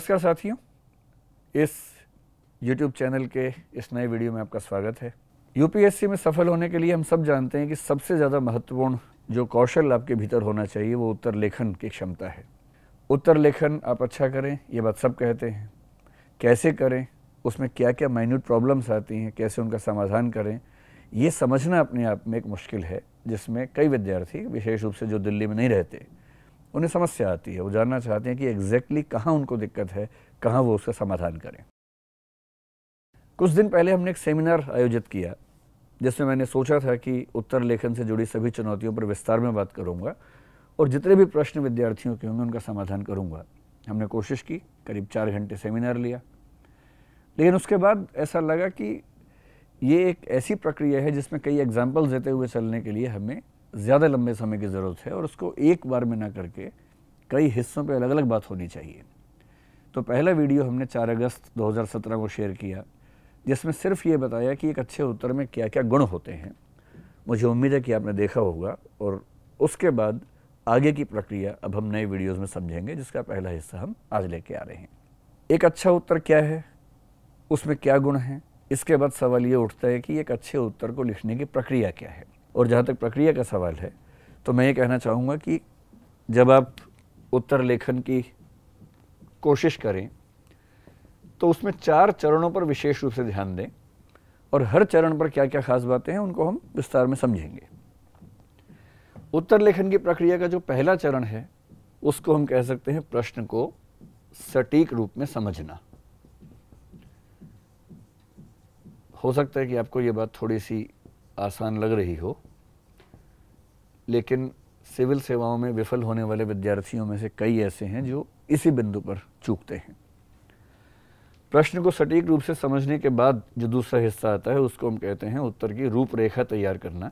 नमस्कार साथियों इस YouTube चैनल के इस नए वीडियो में आपका स्वागत है यूपीएससी में सफल होने के लिए हम सब जानते हैं कि सबसे ज़्यादा महत्वपूर्ण जो कौशल आपके भीतर होना चाहिए वो उत्तर लेखन की क्षमता है उत्तर लेखन आप अच्छा करें ये बात सब कहते हैं कैसे करें उसमें क्या क्या माइन्यूट प्रॉब्लम्स आती हैं कैसे उनका समाधान करें ये समझना अपने आप में एक मुश्किल है जिसमें कई विद्यार्थी विशेष रूप से जो दिल्ली में नहीं रहते उन्हें समस्या आती है वो जानना चाहते हैं कि एग्जैक्टली exactly कहाँ उनको दिक्कत है कहाँ वो उसका समाधान करें कुछ दिन पहले हमने एक सेमिनार आयोजित किया जिसमें मैंने सोचा था कि उत्तर लेखन से जुड़ी सभी चुनौतियों पर विस्तार में बात करूँगा और जितने भी प्रश्न विद्यार्थियों के होंगे उनका समाधान करूँगा हमने कोशिश की करीब चार घंटे सेमिनार लिया लेकिन उसके बाद ऐसा लगा कि ये एक ऐसी प्रक्रिया है जिसमें कई एग्जाम्पल्स देते हुए चलने के लिए हमें ज़्यादा लंबे समय की ज़रूरत है और उसको एक बार में ना करके कई हिस्सों पे अलग अलग बात होनी चाहिए तो पहला वीडियो हमने 4 अगस्त 2017 को शेयर किया जिसमें सिर्फ ये बताया कि एक अच्छे उत्तर में क्या क्या गुण होते हैं मुझे उम्मीद है कि आपने देखा होगा और उसके बाद आगे की प्रक्रिया अब हम नए वीडियोस में समझेंगे जिसका पहला हिस्सा हम आज लेके आ रहे हैं एक अच्छा उत्तर क्या है उसमें क्या गुण हैं इसके बाद सवाल ये उठता है कि एक अच्छे उत्तर को लिखने की प्रक्रिया क्या है और जहाँ तक प्रक्रिया का सवाल है तो मैं ये कहना चाहूँगा कि जब आप उत्तर लेखन की कोशिश करें तो उसमें चार चरणों पर विशेष रूप से ध्यान दें और हर चरण पर क्या क्या खास बातें हैं उनको हम विस्तार में समझेंगे उत्तर लेखन की प्रक्रिया का जो पहला चरण है उसको हम कह सकते हैं प्रश्न को सटीक रूप में समझना हो सकता है कि आपको यह बात थोड़ी सी आसान लग रही हो लेकिन सिविल सेवाओं में विफल होने वाले विद्यार्थियों में से कई ऐसे हैं जो इसी बिंदु पर चूकते हैं प्रश्न को सटीक रूप से समझने के बाद जो दूसरा हिस्सा आता है उसको हम कहते हैं उत्तर की रूपरेखा तैयार करना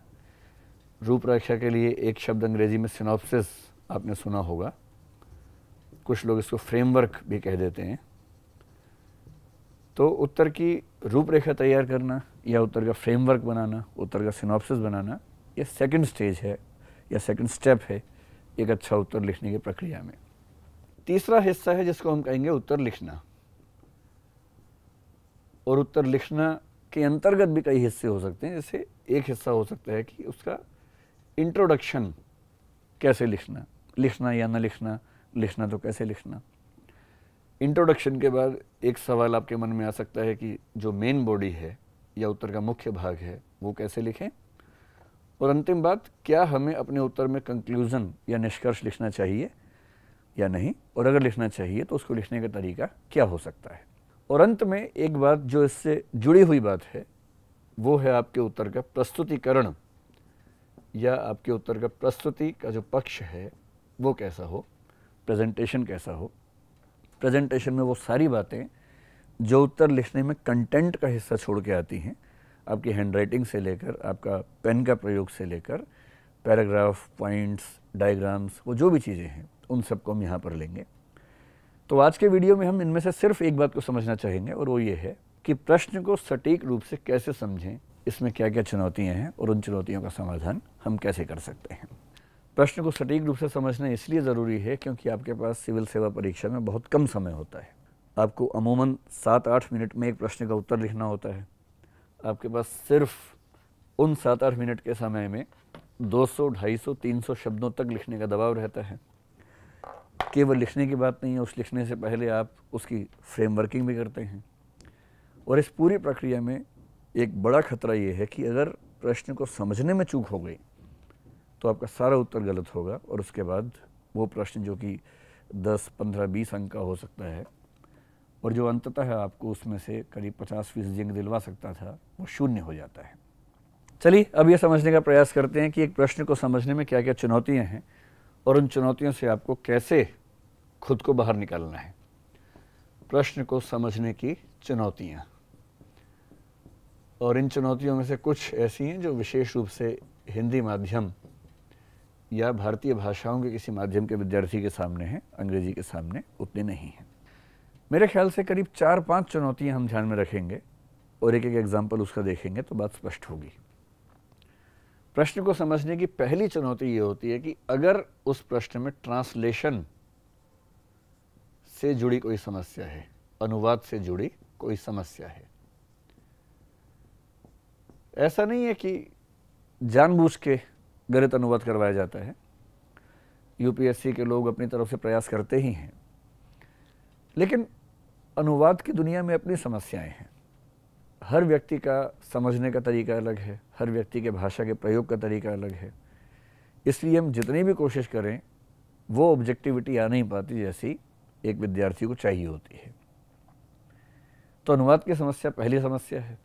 रूपरेखा के लिए एक शब्द अंग्रेजी में सिनॉप्सिस आपने सुना होगा कुछ लोग इसको फ्रेमवर्क भी कह देते हैं तो उत्तर की रूपरेखा तैयार करना या उत्तर का फ्रेमवर्क बनाना उत्तर का सिनॉप्सिस बनाना ये सेकंड स्टेज है या सेकंड स्टेप है एक अच्छा उत्तर लिखने की प्रक्रिया में तीसरा हिस्सा है जिसको हम कहेंगे उत्तर लिखना और उत्तर लिखना के अंतर्गत भी कई हिस्से हो सकते हैं जैसे एक हिस्सा हो सकता है कि उसका इंट्रोडक्शन कैसे लिखना लिखना या ना लिखना लिखना तो कैसे लिखना इंट्रोडक्शन के बाद एक सवाल आपके मन में आ सकता है कि जो मेन बॉडी है या उत्तर का मुख्य भाग है वो कैसे लिखें और अंतिम बात क्या हमें अपने उत्तर में कंक्लूज़न या निष्कर्ष लिखना चाहिए या नहीं और अगर लिखना चाहिए तो उसको लिखने का तरीका क्या हो सकता है और अंत में एक बात जो इससे जुड़ी हुई बात है वो है आपके उत्तर का प्रस्तुतिकरण या आपके उत्तर का प्रस्तुति का जो पक्ष है वो कैसा हो प्रेजेंटेशन कैसा हो प्रेजेंटेशन में वो सारी बातें जो उत्तर लिखने में कंटेंट का हिस्सा छोड़ के आती हैं आपकी हैंडराइटिंग से लेकर आपका पेन का प्रयोग से लेकर पैराग्राफ पॉइंट्स डायग्राम्स वो जो भी चीज़ें हैं उन सबको हम यहाँ पर लेंगे तो आज के वीडियो में हम इनमें से सिर्फ एक बात को समझना चाहेंगे और वो ये है कि प्रश्न को सटीक रूप से कैसे समझें इसमें क्या क्या चुनौतियाँ हैं और उन चुनौतियों का समाधान हम कैसे कर सकते हैं प्रश्न को सटीक रूप से समझना इसलिए ज़रूरी है क्योंकि आपके पास सिविल सेवा परीक्षा में बहुत कम समय होता है आपको अमूमन सात आठ मिनट में एक प्रश्न का उत्तर लिखना होता है आपके पास सिर्फ उन सात आठ मिनट के समय में 200, 250, 300 शब्दों तक लिखने का दबाव रहता है केवल लिखने की बात नहीं है उस लिखने से पहले आप उसकी फ्रेम वर्किंग भी करते हैं और इस पूरी प्रक्रिया में एक बड़ा खतरा ये है कि अगर प्रश्न को समझने में चूक हो गई तो आपका सारा उत्तर गलत होगा और उसके बाद वो प्रश्न जो कि दस पंद्रह बीस अंक का हो सकता है और जो अंततः आपको उसमें से करीब पचास फीसदी अंक दिलवा सकता था वो शून्य हो जाता है चलिए अब ये समझने का प्रयास करते हैं कि एक प्रश्न को समझने में क्या क्या चुनौतियाँ हैं और उन चुनौतियों से आपको कैसे खुद को बाहर निकालना है प्रश्न को समझने की चुनौतियाँ और इन चुनौतियों में से कुछ ऐसी हैं जो विशेष रूप से हिंदी माध्यम या भारतीय भाषाओं के किसी माध्यम के विद्यार्थी के सामने हैं अंग्रेजी के सामने उतने नहीं हैं मेरे ख्याल से करीब चार पांच चुनौतियां हम ध्यान में रखेंगे और एक एक एग्जाम्पल उसका देखेंगे तो बात स्पष्ट होगी प्रश्न को समझने की पहली चुनौती ये होती है कि अगर उस प्रश्न में ट्रांसलेशन से जुड़ी कोई समस्या है अनुवाद से जुड़ी कोई समस्या है ऐसा नहीं है कि जानबूझ के गलत अनुवाद करवाया जाता है यूपीएससी के लोग अपनी तरफ से प्रयास करते ही हैं लेकिन अनुवाद की दुनिया में अपनी समस्याएं हैं हर व्यक्ति का समझने का तरीका अलग है हर व्यक्ति के भाषा के प्रयोग का तरीका अलग है इसलिए हम जितनी भी कोशिश करें वो ऑब्जेक्टिविटी आ नहीं पाती जैसी एक विद्यार्थी को चाहिए होती है तो अनुवाद की समस्या पहली समस्या है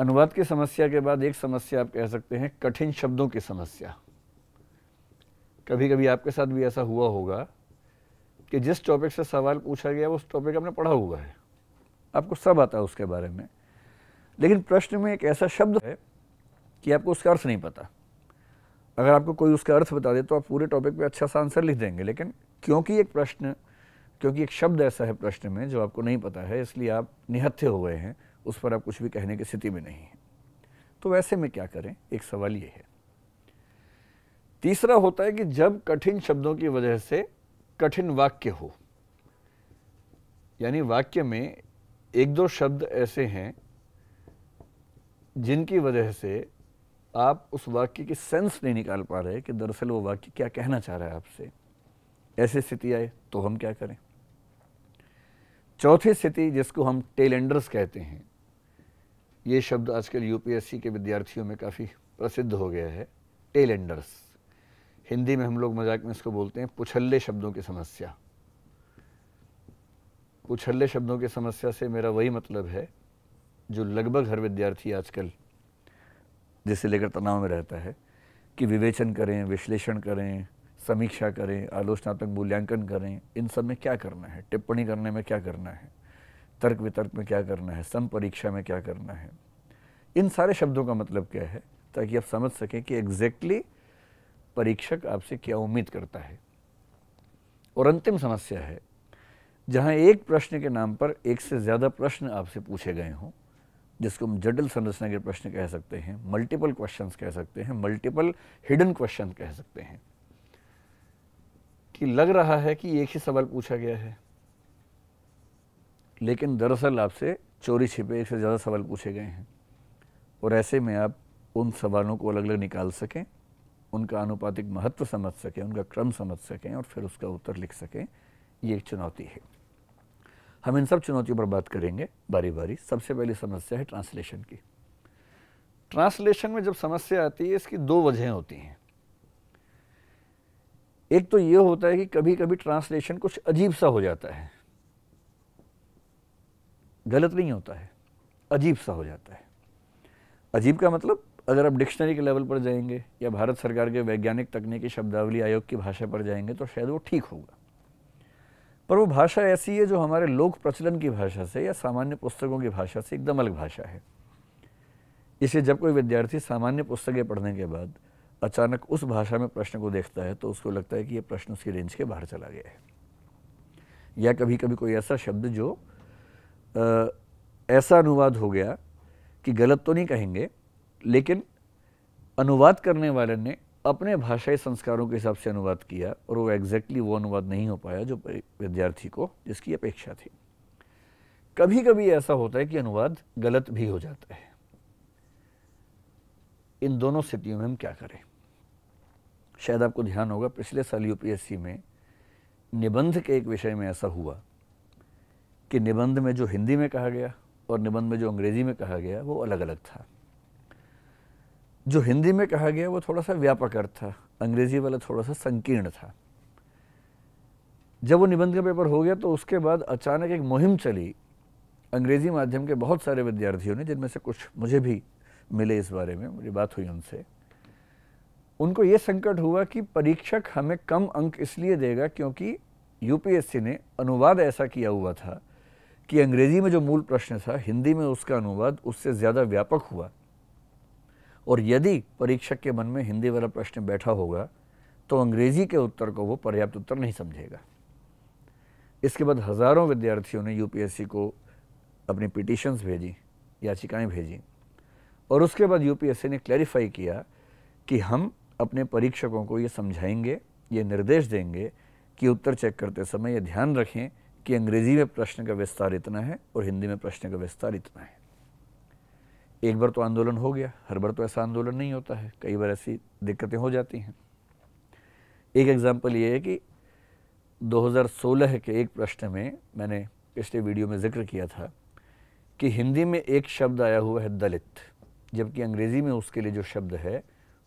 अनुवाद की समस्या के बाद एक समस्या आप कह सकते हैं कठिन शब्दों की समस्या कभी कभी आपके साथ भी ऐसा हुआ होगा कि जिस टॉपिक से सवाल पूछा गया उस टॉपिक आपने पढ़ा हुआ है आपको सब आता है उसके बारे में लेकिन प्रश्न में एक ऐसा शब्द है कि आपको उसका अर्थ नहीं पता अगर आपको कोई उसका अर्थ बता दे तो आप पूरे टॉपिक पे अच्छा सा आंसर लिख देंगे लेकिन क्योंकि एक प्रश्न क्योंकि एक शब्द ऐसा है प्रश्न में जो आपको नहीं पता है इसलिए आप निहत्थे हो गए हैं उस पर आप कुछ भी कहने की स्थिति में नहीं हैं तो वैसे में क्या करें एक सवाल ये है तीसरा होता है कि जब कठिन शब्दों की वजह से कठिन वाक्य हो यानी वाक्य में एक दो शब्द ऐसे हैं जिनकी वजह से आप उस वाक्य की सेंस नहीं निकाल पा रहे कि दरअसल वो वाक्य क्या कहना चाह रहा है आपसे ऐसी स्थिति आए तो हम क्या करें चौथी स्थिति जिसको हम टेलेंडर्स कहते हैं ये शब्द आजकल यूपीएससी के विद्यार्थियों में काफ़ी प्रसिद्ध हो गया है टेल एंडर्स हिंदी में हम लोग मजाक में इसको बोलते हैं पुछल्ले शब्दों की समस्या पुछल्ले शब्दों की समस्या से मेरा वही मतलब है जो लगभग हर विद्यार्थी आजकल जिसे लेकर तनाव में रहता है कि विवेचन करें विश्लेषण करें समीक्षा करें आलोचनात्मक मूल्यांकन करें इन सब में क्या करना है टिप्पणी करने में क्या करना है तर्क वितर्क में क्या करना है सम परीक्षा में क्या करना है इन सारे शब्दों का मतलब क्या है ताकि आप समझ सकें कि एग्जैक्टली exactly परीक्षक आपसे क्या उम्मीद करता है और अंतिम समस्या है जहाँ एक प्रश्न के नाम पर एक से ज़्यादा प्रश्न आपसे पूछे गए हों जिसको हम जटिल संरचना के प्रश्न कह सकते हैं मल्टीपल क्वेश्चन कह सकते हैं मल्टीपल हिडन क्वेश्चन कह सकते हैं कि लग रहा है कि एक ही सवाल पूछा गया है लेकिन दरअसल आपसे चोरी छिपे से ज़्यादा सवाल पूछे गए हैं और ऐसे में आप उन सवालों को अलग अलग निकाल सकें उनका अनुपातिक महत्व समझ सकें उनका क्रम समझ सकें और फिर उसका उत्तर लिख सकें ये एक चुनौती है हम इन सब चुनौतियों पर बात करेंगे बारी बारी सबसे पहली समस्या है ट्रांसलेशन की ट्रांसलेशन में जब समस्या आती है इसकी दो वजहें होती हैं एक तो ये होता है कि कभी कभी ट्रांसलेशन कुछ अजीब सा हो जाता है गलत नहीं होता है अजीब सा हो जाता है अजीब का मतलब अगर आप डिक्शनरी के लेवल पर जाएंगे या भारत सरकार के वैज्ञानिक तकनीकी शब्दावली आयोग की भाषा पर जाएंगे तो शायद वो ठीक होगा पर वो भाषा ऐसी है जो हमारे लोक प्रचलन की भाषा से या सामान्य पुस्तकों की भाषा से एकदम अलग भाषा है इसे जब कोई विद्यार्थी सामान्य पुस्तकें पढ़ने के बाद अचानक उस भाषा में प्रश्न को देखता है तो उसको लगता है कि ये प्रश्न उसकी रेंज के बाहर चला गया है या कभी कभी कोई ऐसा शब्द जो ऐसा अनुवाद हो गया कि गलत तो नहीं कहेंगे लेकिन अनुवाद करने वाले ने अपने भाषाई संस्कारों के हिसाब से अनुवाद किया और वो एग्जैक्टली वो अनुवाद नहीं हो पाया जो विद्यार्थी को जिसकी अपेक्षा थी कभी कभी ऐसा होता है कि अनुवाद गलत भी हो जाता है इन दोनों स्थितियों में हम क्या करें शायद आपको ध्यान होगा पिछले साल यूपीएससी में निबंध के एक विषय में ऐसा हुआ कि निबंध में जो हिंदी में कहा गया और निबंध में जो अंग्रेज़ी में कहा गया वो अलग अलग था जो हिंदी में कहा गया वो थोड़ा सा व्यापक अर्थ था अंग्रेज़ी वाला थोड़ा सा संकीर्ण था जब वो निबंध का पेपर हो गया तो उसके बाद अचानक एक मुहिम चली अंग्रेज़ी माध्यम के बहुत सारे विद्यार्थियों ने जिनमें से कुछ मुझे भी मिले इस बारे में मुझे बात हुई उनसे उनको ये संकट हुआ कि परीक्षक हमें कम अंक इसलिए देगा क्योंकि यूपीएससी ने अनुवाद ऐसा किया हुआ था कि अंग्रेज़ी में जो मूल प्रश्न था हिंदी में उसका अनुवाद उससे ज़्यादा व्यापक हुआ और यदि परीक्षक के मन में हिंदी वाला प्रश्न बैठा होगा तो अंग्रेज़ी के उत्तर को वो पर्याप्त उत्तर नहीं समझेगा इसके बाद हज़ारों विद्यार्थियों ने यूपीएससी को अपनी पिटिशन्स भेजी याचिकाएं भेजी और उसके बाद यूपीएससी ने क्लैरिफाई किया कि हम अपने परीक्षकों को ये समझाएंगे ये निर्देश देंगे कि उत्तर चेक करते समय ये ध्यान रखें कि अंग्रेज़ी में प्रश्न का विस्तार इतना है और हिंदी में प्रश्न का विस्तार इतना है एक बार तो आंदोलन हो गया हर बार तो ऐसा आंदोलन नहीं होता है कई बार ऐसी दिक्कतें हो जाती हैं एक एग्ज़ाम्पल ये है कि 2016 के एक प्रश्न में मैंने पिछले वीडियो में जिक्र किया था कि हिंदी में एक शब्द आया हुआ है दलित जबकि अंग्रेज़ी में उसके लिए जो शब्द है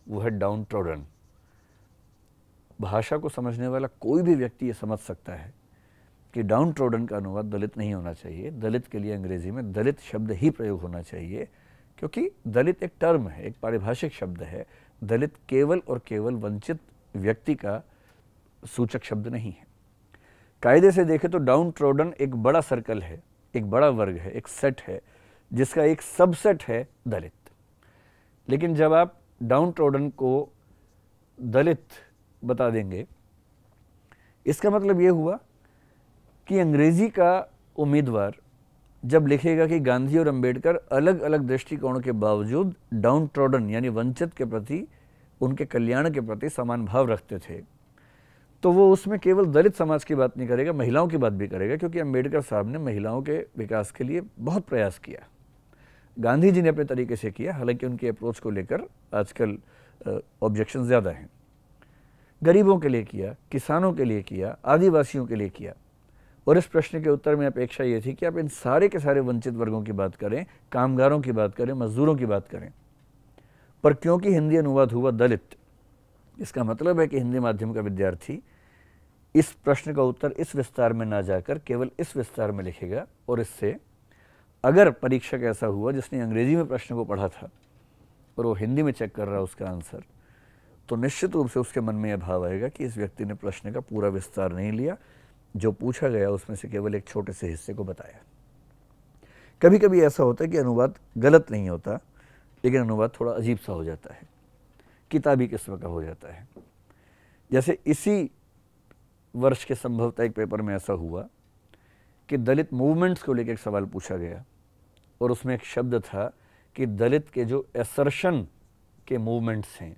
वो है डाउन ट्रोडन भाषा को समझने वाला कोई भी व्यक्ति ये समझ सकता है कि डाउन ट्रोडन का अनुवाद दलित नहीं होना चाहिए दलित के लिए अंग्रेजी में दलित शब्द ही प्रयोग होना चाहिए क्योंकि दलित एक टर्म है एक पारिभाषिक शब्द है दलित केवल और केवल वंचित व्यक्ति का सूचक शब्द नहीं है कायदे से देखें तो डाउन ट्रोडन एक बड़ा सर्कल है एक बड़ा वर्ग है एक सेट है जिसका एक सबसेट है दलित लेकिन जब आप डाउन ट्रोडन को दलित बता देंगे इसका मतलब ये हुआ कि अंग्रेज़ी का उम्मीदवार जब लिखेगा कि गांधी और अंबेडकर अलग अलग दृष्टिकोण के बावजूद डाउन ट्रोडन यानी वंचित के प्रति उनके कल्याण के प्रति समान भाव रखते थे तो वो उसमें केवल दलित समाज की बात नहीं करेगा महिलाओं की बात भी करेगा क्योंकि अंबेडकर साहब ने महिलाओं के विकास के लिए बहुत प्रयास किया गांधी जी ने अपने तरीके से किया हालांकि उनकी अप्रोच को लेकर आजकल ऑब्जेक्शन ज़्यादा हैं गरीबों के लिए किया किसानों के लिए किया आदिवासियों के लिए किया और इस प्रश्न के उत्तर में अपेक्षा ये थी कि आप इन सारे के सारे वंचित वर्गों की बात करें कामगारों की बात करें मजदूरों की बात करें पर क्योंकि हिंदी अनुवाद हुआ दलित इसका मतलब है कि हिंदी माध्यम का विद्यार्थी इस प्रश्न का उत्तर इस विस्तार में ना जाकर केवल इस विस्तार में लिखेगा और इससे अगर परीक्षक ऐसा हुआ जिसने अंग्रेजी में प्रश्न को पढ़ा था और वो हिंदी में चेक कर रहा उसका आंसर तो निश्चित रूप से उसके मन में यह भाव आएगा कि इस व्यक्ति ने प्रश्न का पूरा विस्तार नहीं लिया जो पूछा गया उसमें से केवल एक छोटे से हिस्से को बताया कभी कभी ऐसा होता है कि अनुवाद गलत नहीं होता लेकिन अनुवाद थोड़ा अजीब सा हो जाता है किताबी किस्म का हो जाता है जैसे इसी वर्ष के संभवतः एक पेपर में ऐसा हुआ कि दलित मूवमेंट्स को लेकर एक सवाल पूछा गया और उसमें एक शब्द था कि दलित के जो एसर्शन के मूवमेंट्स हैं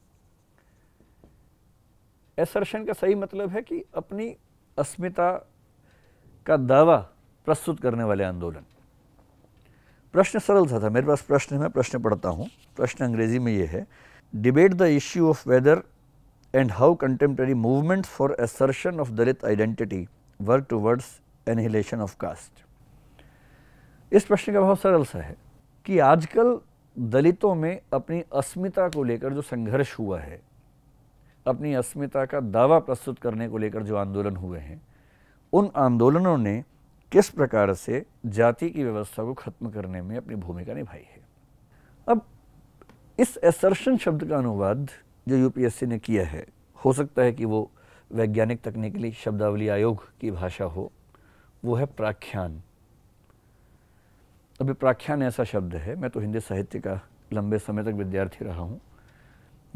एसर्शन का सही मतलब है कि अपनी अस्मिता का दावा प्रस्तुत करने वाले आंदोलन प्रश्न सरल सा था मेरे पास प्रश्न है मैं प्रश्न पढ़ता हूँ प्रश्न अंग्रेजी में ये है debate the issue of whether and how contemporary movement for assertion of Dalit identity work towards annihilation of caste इस प्रश्न का बहुत सरल सा है कि आजकल दलितों में अपनी अस्मिता को लेकर जो संघर्ष हुआ है अपनी अस्मिता का दावा प्रस्तुत करने को लेकर जो आंदोलन हुए हैं उन आंदोलनों ने किस प्रकार से जाति की व्यवस्था को खत्म करने में अपनी भूमिका निभाई है अब इस एसर्शन शब्द का अनुवाद जो यूपीएससी ने किया है हो सकता है कि वो वैज्ञानिक तकनीकली शब्दावली आयोग की भाषा हो वो है प्राख्यान अभी प्राख्यान ऐसा शब्द है मैं तो हिंदी साहित्य का लंबे समय तक विद्यार्थी रहा हूँ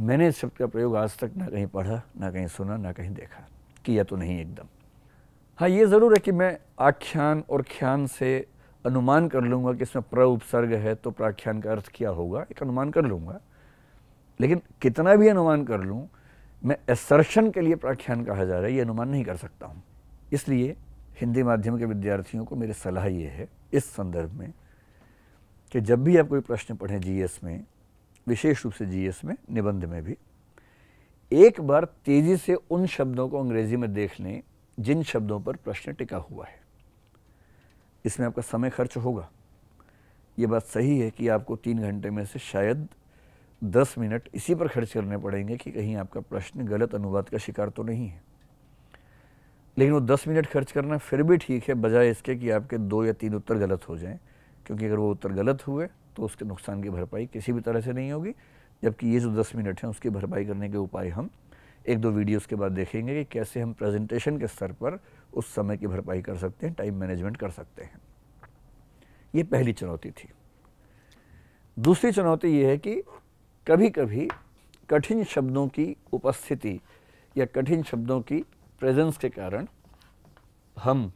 मैंने इस शब्द का प्रयोग आज तक ना कहीं पढ़ा ना कहीं सुना ना कहीं देखा किया तो नहीं एकदम हाँ ये ज़रूर है कि मैं आख्यान और ख्यान से अनुमान कर लूँगा कि इसमें प्र उपसर्ग है तो प्राख्यान का अर्थ क्या होगा एक अनुमान कर लूँगा लेकिन कितना भी अनुमान कर लूँ मैं एसर्शन के लिए प्राख्यान कहा जा रहा है ये अनुमान नहीं कर सकता हूँ इसलिए हिंदी माध्यम के विद्यार्थियों को मेरी सलाह ये है इस संदर्भ में कि जब भी आप कोई प्रश्न पढ़ें जीएस में विशेष रूप से जीएस में निबंध में भी एक बार तेजी से उन शब्दों को अंग्रेजी में देख लें जिन शब्दों पर प्रश्न टिका हुआ है इसमें आपका समय खर्च होगा ये बात सही है कि आपको तीन घंटे में से शायद दस मिनट इसी पर खर्च करने पड़ेंगे कि कहीं आपका प्रश्न गलत अनुवाद का शिकार तो नहीं है लेकिन वो दस मिनट खर्च करना फिर भी ठीक है बजाय इसके कि आपके दो या तीन उत्तर गलत हो जाएं क्योंकि अगर वो उत्तर गलत हुए तो उसके नुकसान की भरपाई किसी भी तरह से नहीं होगी जबकि ये जो दस मिनट हैं उसकी भरपाई करने के उपाय हम एक दो वीडियोस के बाद देखेंगे कि कैसे हम प्रेजेंटेशन के स्तर पर उस समय की भरपाई कर सकते हैं टाइम मैनेजमेंट कर सकते हैं ये पहली चुनौती थी दूसरी चुनौती ये है कि कभी कभी कठिन शब्दों की उपस्थिति या कठिन शब्दों की प्रेजेंस के कारण हम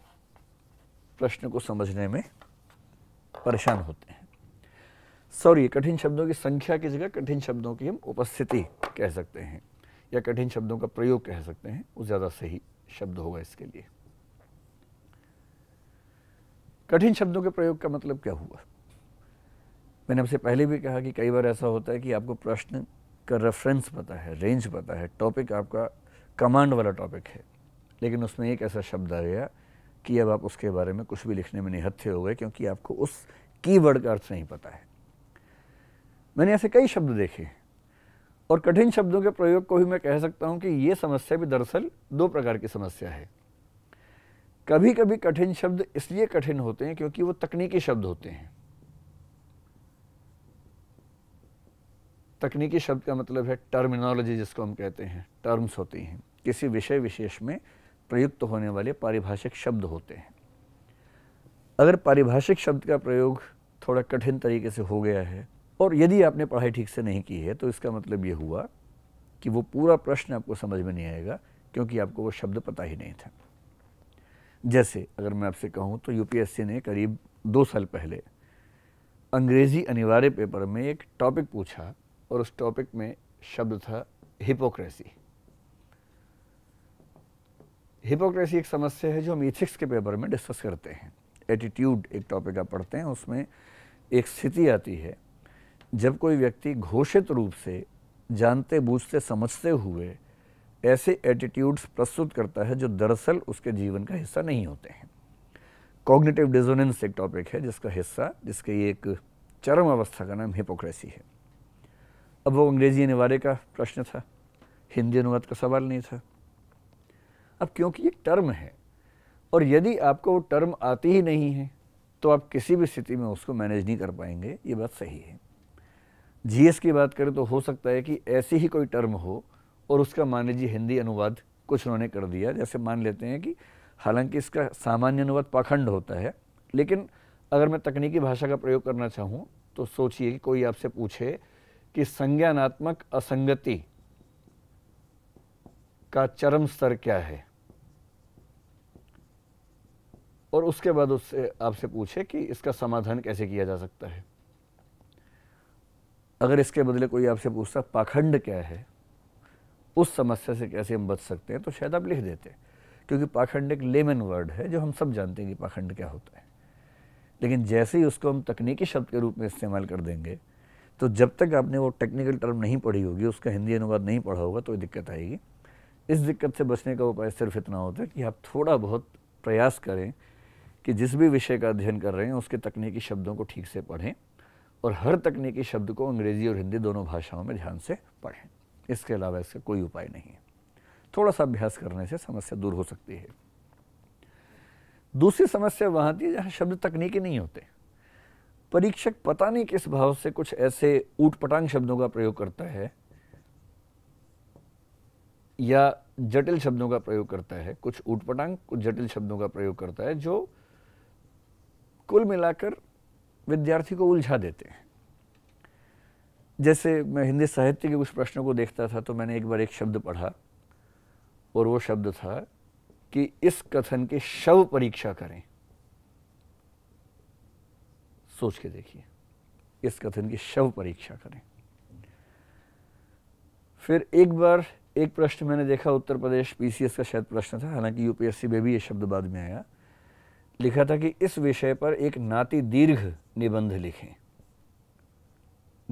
प्रश्न को समझने में परेशान होते हैं सॉरी कठिन शब्दों की संख्या की जगह कठिन शब्दों की हम उपस्थिति कह सकते हैं या कठिन शब्दों का प्रयोग कह सकते हैं वो ज़्यादा सही शब्द होगा इसके लिए कठिन शब्दों के प्रयोग का मतलब क्या हुआ मैंने आपसे पहले भी कहा कि कई बार ऐसा होता है कि आपको प्रश्न का रेफरेंस पता है रेंज पता है टॉपिक आपका कमांड वाला टॉपिक है लेकिन उसमें एक ऐसा शब्द आ गया कि अब आप उसके बारे में कुछ भी लिखने में निहत्थे हो गए क्योंकि आपको उस कीवर्ड का अर्थ नहीं पता है मैंने ऐसे कई शब्द देखे और कठिन शब्दों के प्रयोग को भी मैं कह सकता हूँ कि ये समस्या भी दरअसल दो प्रकार की समस्या है कभी कभी कठिन शब्द इसलिए कठिन होते हैं क्योंकि वो तकनीकी शब्द होते हैं तकनीकी शब्द का मतलब है टर्मिनोलॉजी जिसको हम कहते हैं टर्म्स होती हैं किसी विषय विशेष में प्रयुक्त होने वाले पारिभाषिक शब्द होते हैं अगर पारिभाषिक शब्द का प्रयोग थोड़ा कठिन तरीके से हो गया है और यदि आपने पढ़ाई ठीक से नहीं की है तो इसका मतलब ये हुआ कि वो पूरा प्रश्न आपको समझ में नहीं आएगा क्योंकि आपको वो शब्द पता ही नहीं था जैसे अगर मैं आपसे कहूँ तो यूपीएससी ने करीब दो साल पहले अंग्रेज़ी अनिवार्य पेपर में एक टॉपिक पूछा और उस टॉपिक में शब्द था हिपोक्रेसी हिपोक्रेसी एक समस्या है जो हम इथिक्स के पेपर में डिस्कस करते हैं एटीट्यूड एक टॉपिक आप पढ़ते हैं उसमें एक स्थिति आती है जब कोई व्यक्ति घोषित रूप से जानते बूझते समझते हुए ऐसे एटीट्यूड्स प्रस्तुत करता है जो दरअसल उसके जीवन का हिस्सा नहीं होते हैं कॉग्निटिव डिजोनेंस एक टॉपिक है जिसका हिस्सा जिसके एक चरम अवस्था का नाम हिपोक्रेसी है अब वो अंग्रेजी अनिवार्य का प्रश्न था हिंदी अनुवाद का सवाल नहीं था अब क्योंकि ये टर्म है और यदि आपको वो टर्म आती ही नहीं है तो आप किसी भी स्थिति में उसको मैनेज नहीं कर पाएंगे ये बात सही है जीएस की बात करें तो हो सकता है कि ऐसी ही कोई टर्म हो और उसका मान लीजिए हिंदी अनुवाद कुछ उन्होंने कर दिया जैसे मान लेते हैं कि हालांकि इसका सामान्य अनुवाद पाखंड होता है लेकिन अगर मैं तकनीकी भाषा का प्रयोग करना चाहूँ तो सोचिए कि कोई आपसे पूछे कि संज्ञानात्मक असंगति का चरम स्तर क्या है और उसके बाद उससे आपसे पूछे कि इसका समाधान कैसे किया जा सकता है अगर इसके बदले कोई आपसे पूछता पाखंड क्या है उस समस्या से कैसे हम बच सकते हैं तो शायद आप लिख देते क्योंकि पाखंड एक लेमन वर्ड है जो हम सब जानते हैं कि पाखंड क्या होता है लेकिन जैसे ही उसको हम तकनीकी शब्द के रूप में इस्तेमाल कर देंगे तो जब तक आपने वो टेक्निकल टर्म नहीं पढ़ी होगी उसका हिंदी अनुवाद नहीं पढ़ा होगा तो दिक्कत आएगी इस दिक्कत से बचने का उपाय सिर्फ इतना होता है कि आप थोड़ा बहुत प्रयास करें कि जिस भी विषय का अध्ययन कर रहे हैं उसके तकनीकी शब्दों को ठीक से पढ़ें और हर तकनीकी शब्द को अंग्रेज़ी और हिंदी दोनों भाषाओं में ध्यान से पढ़ें इसके अलावा इसका कोई उपाय नहीं है थोड़ा सा अभ्यास करने से समस्या दूर हो सकती है दूसरी समस्या वहाँ आती है जहाँ शब्द तकनीकी नहीं होते परीक्षक पता नहीं किस भाव से कुछ ऐसे ऊट शब्दों का प्रयोग करता है या जटिल शब्दों का प्रयोग करता है कुछ ऊटपटांग कुछ जटिल शब्दों का प्रयोग करता है जो कुल मिलाकर विद्यार्थी को उलझा देते हैं जैसे मैं हिंदी साहित्य के कुछ प्रश्नों को देखता था तो मैंने एक बार एक शब्द पढ़ा और वो शब्द था कि इस कथन की शव परीक्षा करें सोच के देखिए इस कथन की शव परीक्षा करें फिर एक बार एक प्रश्न मैंने देखा उत्तर प्रदेश पीसीएस का शायद प्रश्न था हालांकि यूपीएससी में भी ये शब्द बाद में आया लिखा था कि इस विषय पर एक नाति दीर्घ निबंध लिखें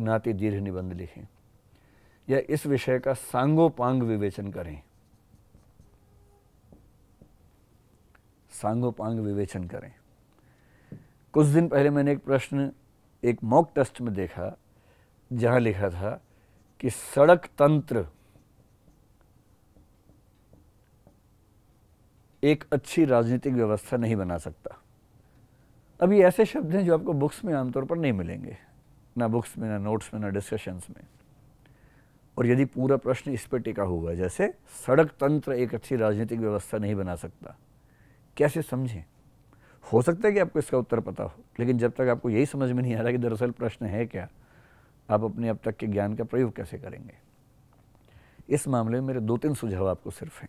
नाति दीर्घ निबंध लिखें या इस विषय का सांगोपांग विवेचन करें सांगोपांग विवेचन करें कुछ दिन पहले मैंने एक प्रश्न एक मॉक टेस्ट में देखा जहां लिखा था कि सड़क तंत्र एक अच्छी राजनीतिक व्यवस्था नहीं बना सकता अब ये ऐसे शब्द हैं जो आपको बुक्स में आमतौर पर नहीं मिलेंगे ना बुक्स में ना नोट्स में ना डिस्कशंस में और यदि पूरा प्रश्न इस पर टिका हुआ जैसे सड़क तंत्र एक अच्छी राजनीतिक व्यवस्था नहीं बना सकता कैसे समझें हो सकता है कि आपको इसका उत्तर पता हो लेकिन जब तक आपको यही समझ में नहीं आ रहा कि दरअसल प्रश्न है क्या आप अपने अब तक के ज्ञान का प्रयोग कैसे करेंगे इस मामले में मेरे दो तीन सुझाव आपको सिर्फ हैं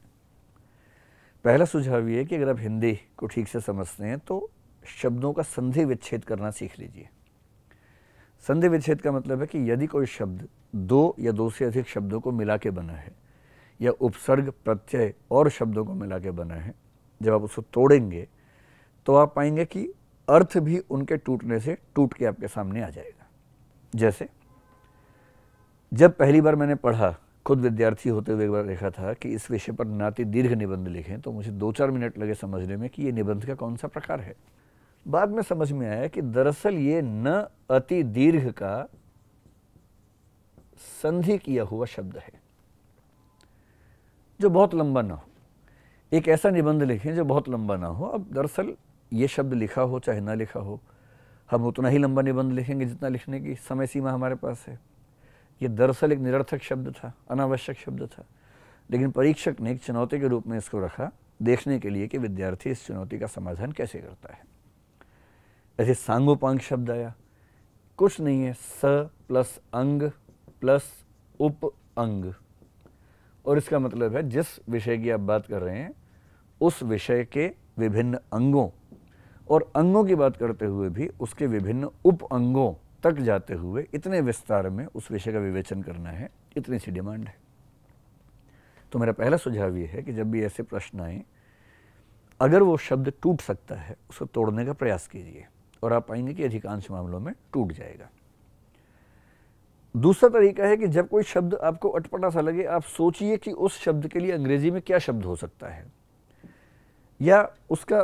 पहला सुझाव ये है कि अगर आप हिंदी को ठीक से समझते हैं तो शब्दों का संधि विच्छेद करना सीख लीजिए संधि विच्छेद का मतलब है कि यदि कोई शब्द दो या दो से अधिक शब्दों को मिला के बना है या उपसर्ग प्रत्यय और शब्दों को मिला के बना है जब आप उसको तोड़ेंगे तो आप पाएंगे कि अर्थ भी उनके टूटने से टूट के आपके सामने आ जाएगा जैसे जब पहली बार मैंने पढ़ा खुद विद्यार्थी होते हुए एक बार देखा था कि इस विषय पर नाति दीर्घ निबंध लिखें तो मुझे दो चार मिनट लगे समझने में कि ये निबंध का कौन सा प्रकार है बाद में समझ में आया कि दरअसल ये न अति दीर्घ का संधि किया हुआ शब्द है जो बहुत लंबा ना हो एक ऐसा निबंध लिखें जो बहुत लंबा ना हो अब दरअसल ये शब्द लिखा हो चाहे ना लिखा हो हम उतना ही लंबा निबंध लिखेंगे जितना लिखने की समय सीमा हमारे पास है ये दरअसल एक निरर्थक शब्द था अनावश्यक शब्द था लेकिन परीक्षक ने एक चुनौती के रूप में इसको रखा देखने के लिए कि विद्यार्थी इस चुनौती का समाधान कैसे करता है ऐसे सांगोपांग शब्द आया कुछ नहीं है स प्लस अंग प्लस उप अंग और इसका मतलब है जिस विषय की आप बात कर रहे हैं उस विषय के विभिन्न अंगों और अंगों की बात करते हुए भी उसके विभिन्न उप अंगों तक जाते हुए इतने विस्तार में उस विषय का विवेचन करना है इतनी सी डिमांड है तो मेरा पहला सुझाव यह है कि जब भी ऐसे प्रश्न आए अगर वो शब्द टूट सकता है उसको तोड़ने का प्रयास कीजिए और आप पाएंगे कि अधिकांश मामलों में टूट जाएगा दूसरा तरीका है कि जब कोई शब्द आपको अटपटा सा लगे आप सोचिए कि उस शब्द के लिए अंग्रेजी में क्या शब्द हो सकता है या उसका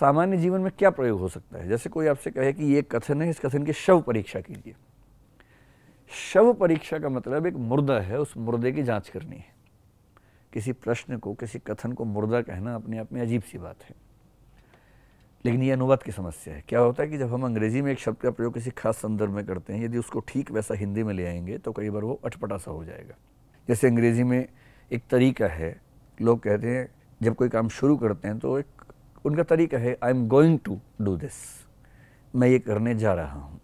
सामान्य जीवन में क्या प्रयोग हो सकता है जैसे कोई आपसे कहे कि ये कथन है इस कथन की शव परीक्षा कीजिए शव परीक्षा का मतलब एक मुर्दा है उस मुर्दे की जांच करनी है किसी प्रश्न को किसी कथन को मुर्दा कहना अपने आप में अजीब सी बात है लेकिन ये अनुवाद की समस्या है क्या होता है कि जब हम अंग्रेजी में एक शब्द का प्रयोग किसी खास संदर्भ में करते हैं यदि उसको ठीक वैसा हिंदी में ले आएंगे तो कई बार वो अटपटा सा हो जाएगा जैसे अंग्रेजी में एक तरीका है लोग कहते हैं जब कोई काम शुरू करते हैं तो एक उनका तरीका है I am going to do this मैं ये करने जा रहा हूँ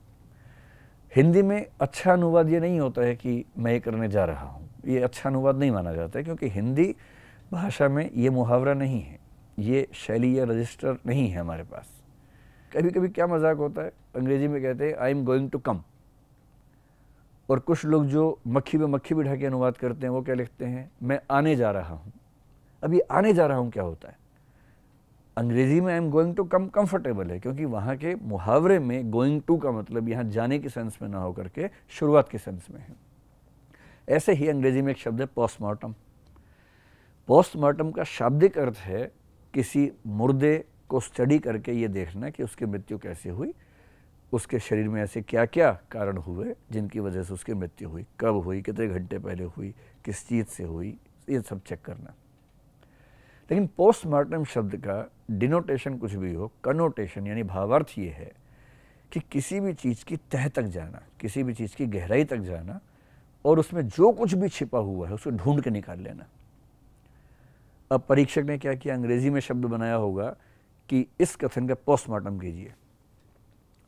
हिंदी में अच्छा अनुवाद ये नहीं होता है कि मैं ये करने जा रहा हूँ ये अच्छा अनुवाद नहीं माना जाता है क्योंकि हिंदी भाषा में ये मुहावरा नहीं है ये शैली या रजिस्टर नहीं है हमारे पास कभी कभी क्या मजाक होता है अंग्रेजी में कहते हैं I am going to come और कुछ लोग जो मक्खी में मक्खी बिठा के अनुवाद करते हैं वो क्या लिखते हैं मैं आने जा रहा हूँ अभी आने जा रहा हूँ क्या होता है अंग्रेज़ी में I am going to come comfortable है क्योंकि वहाँ के मुहावरे में गोइंग टू का मतलब यहाँ जाने के सेंस में ना होकर के शुरुआत के सेंस में है ऐसे ही अंग्रेज़ी में एक शब्द है पोस्टमार्टम पोस्टमार्टम का शाब्दिक अर्थ है किसी मुर्दे को स्टडी करके ये देखना कि उसकी मृत्यु कैसे हुई उसके शरीर में ऐसे क्या क्या कारण हुए जिनकी वजह से उसकी मृत्यु हुई कब हुई कितने घंटे पहले हुई किस चीज़ से हुई ये सब चेक करना लेकिन पोस्टमार्टम शब्द का डिनोटेशन कुछ भी हो कनोटेशन यानी भावार्थ ये है कि किसी भी चीज़ की तह तक जाना किसी भी चीज़ की गहराई तक जाना और उसमें जो कुछ भी छिपा हुआ है उसको ढूंढ के निकाल लेना अब परीक्षक ने क्या किया अंग्रेजी में शब्द बनाया होगा कि इस कथन का पोस्टमार्टम कीजिए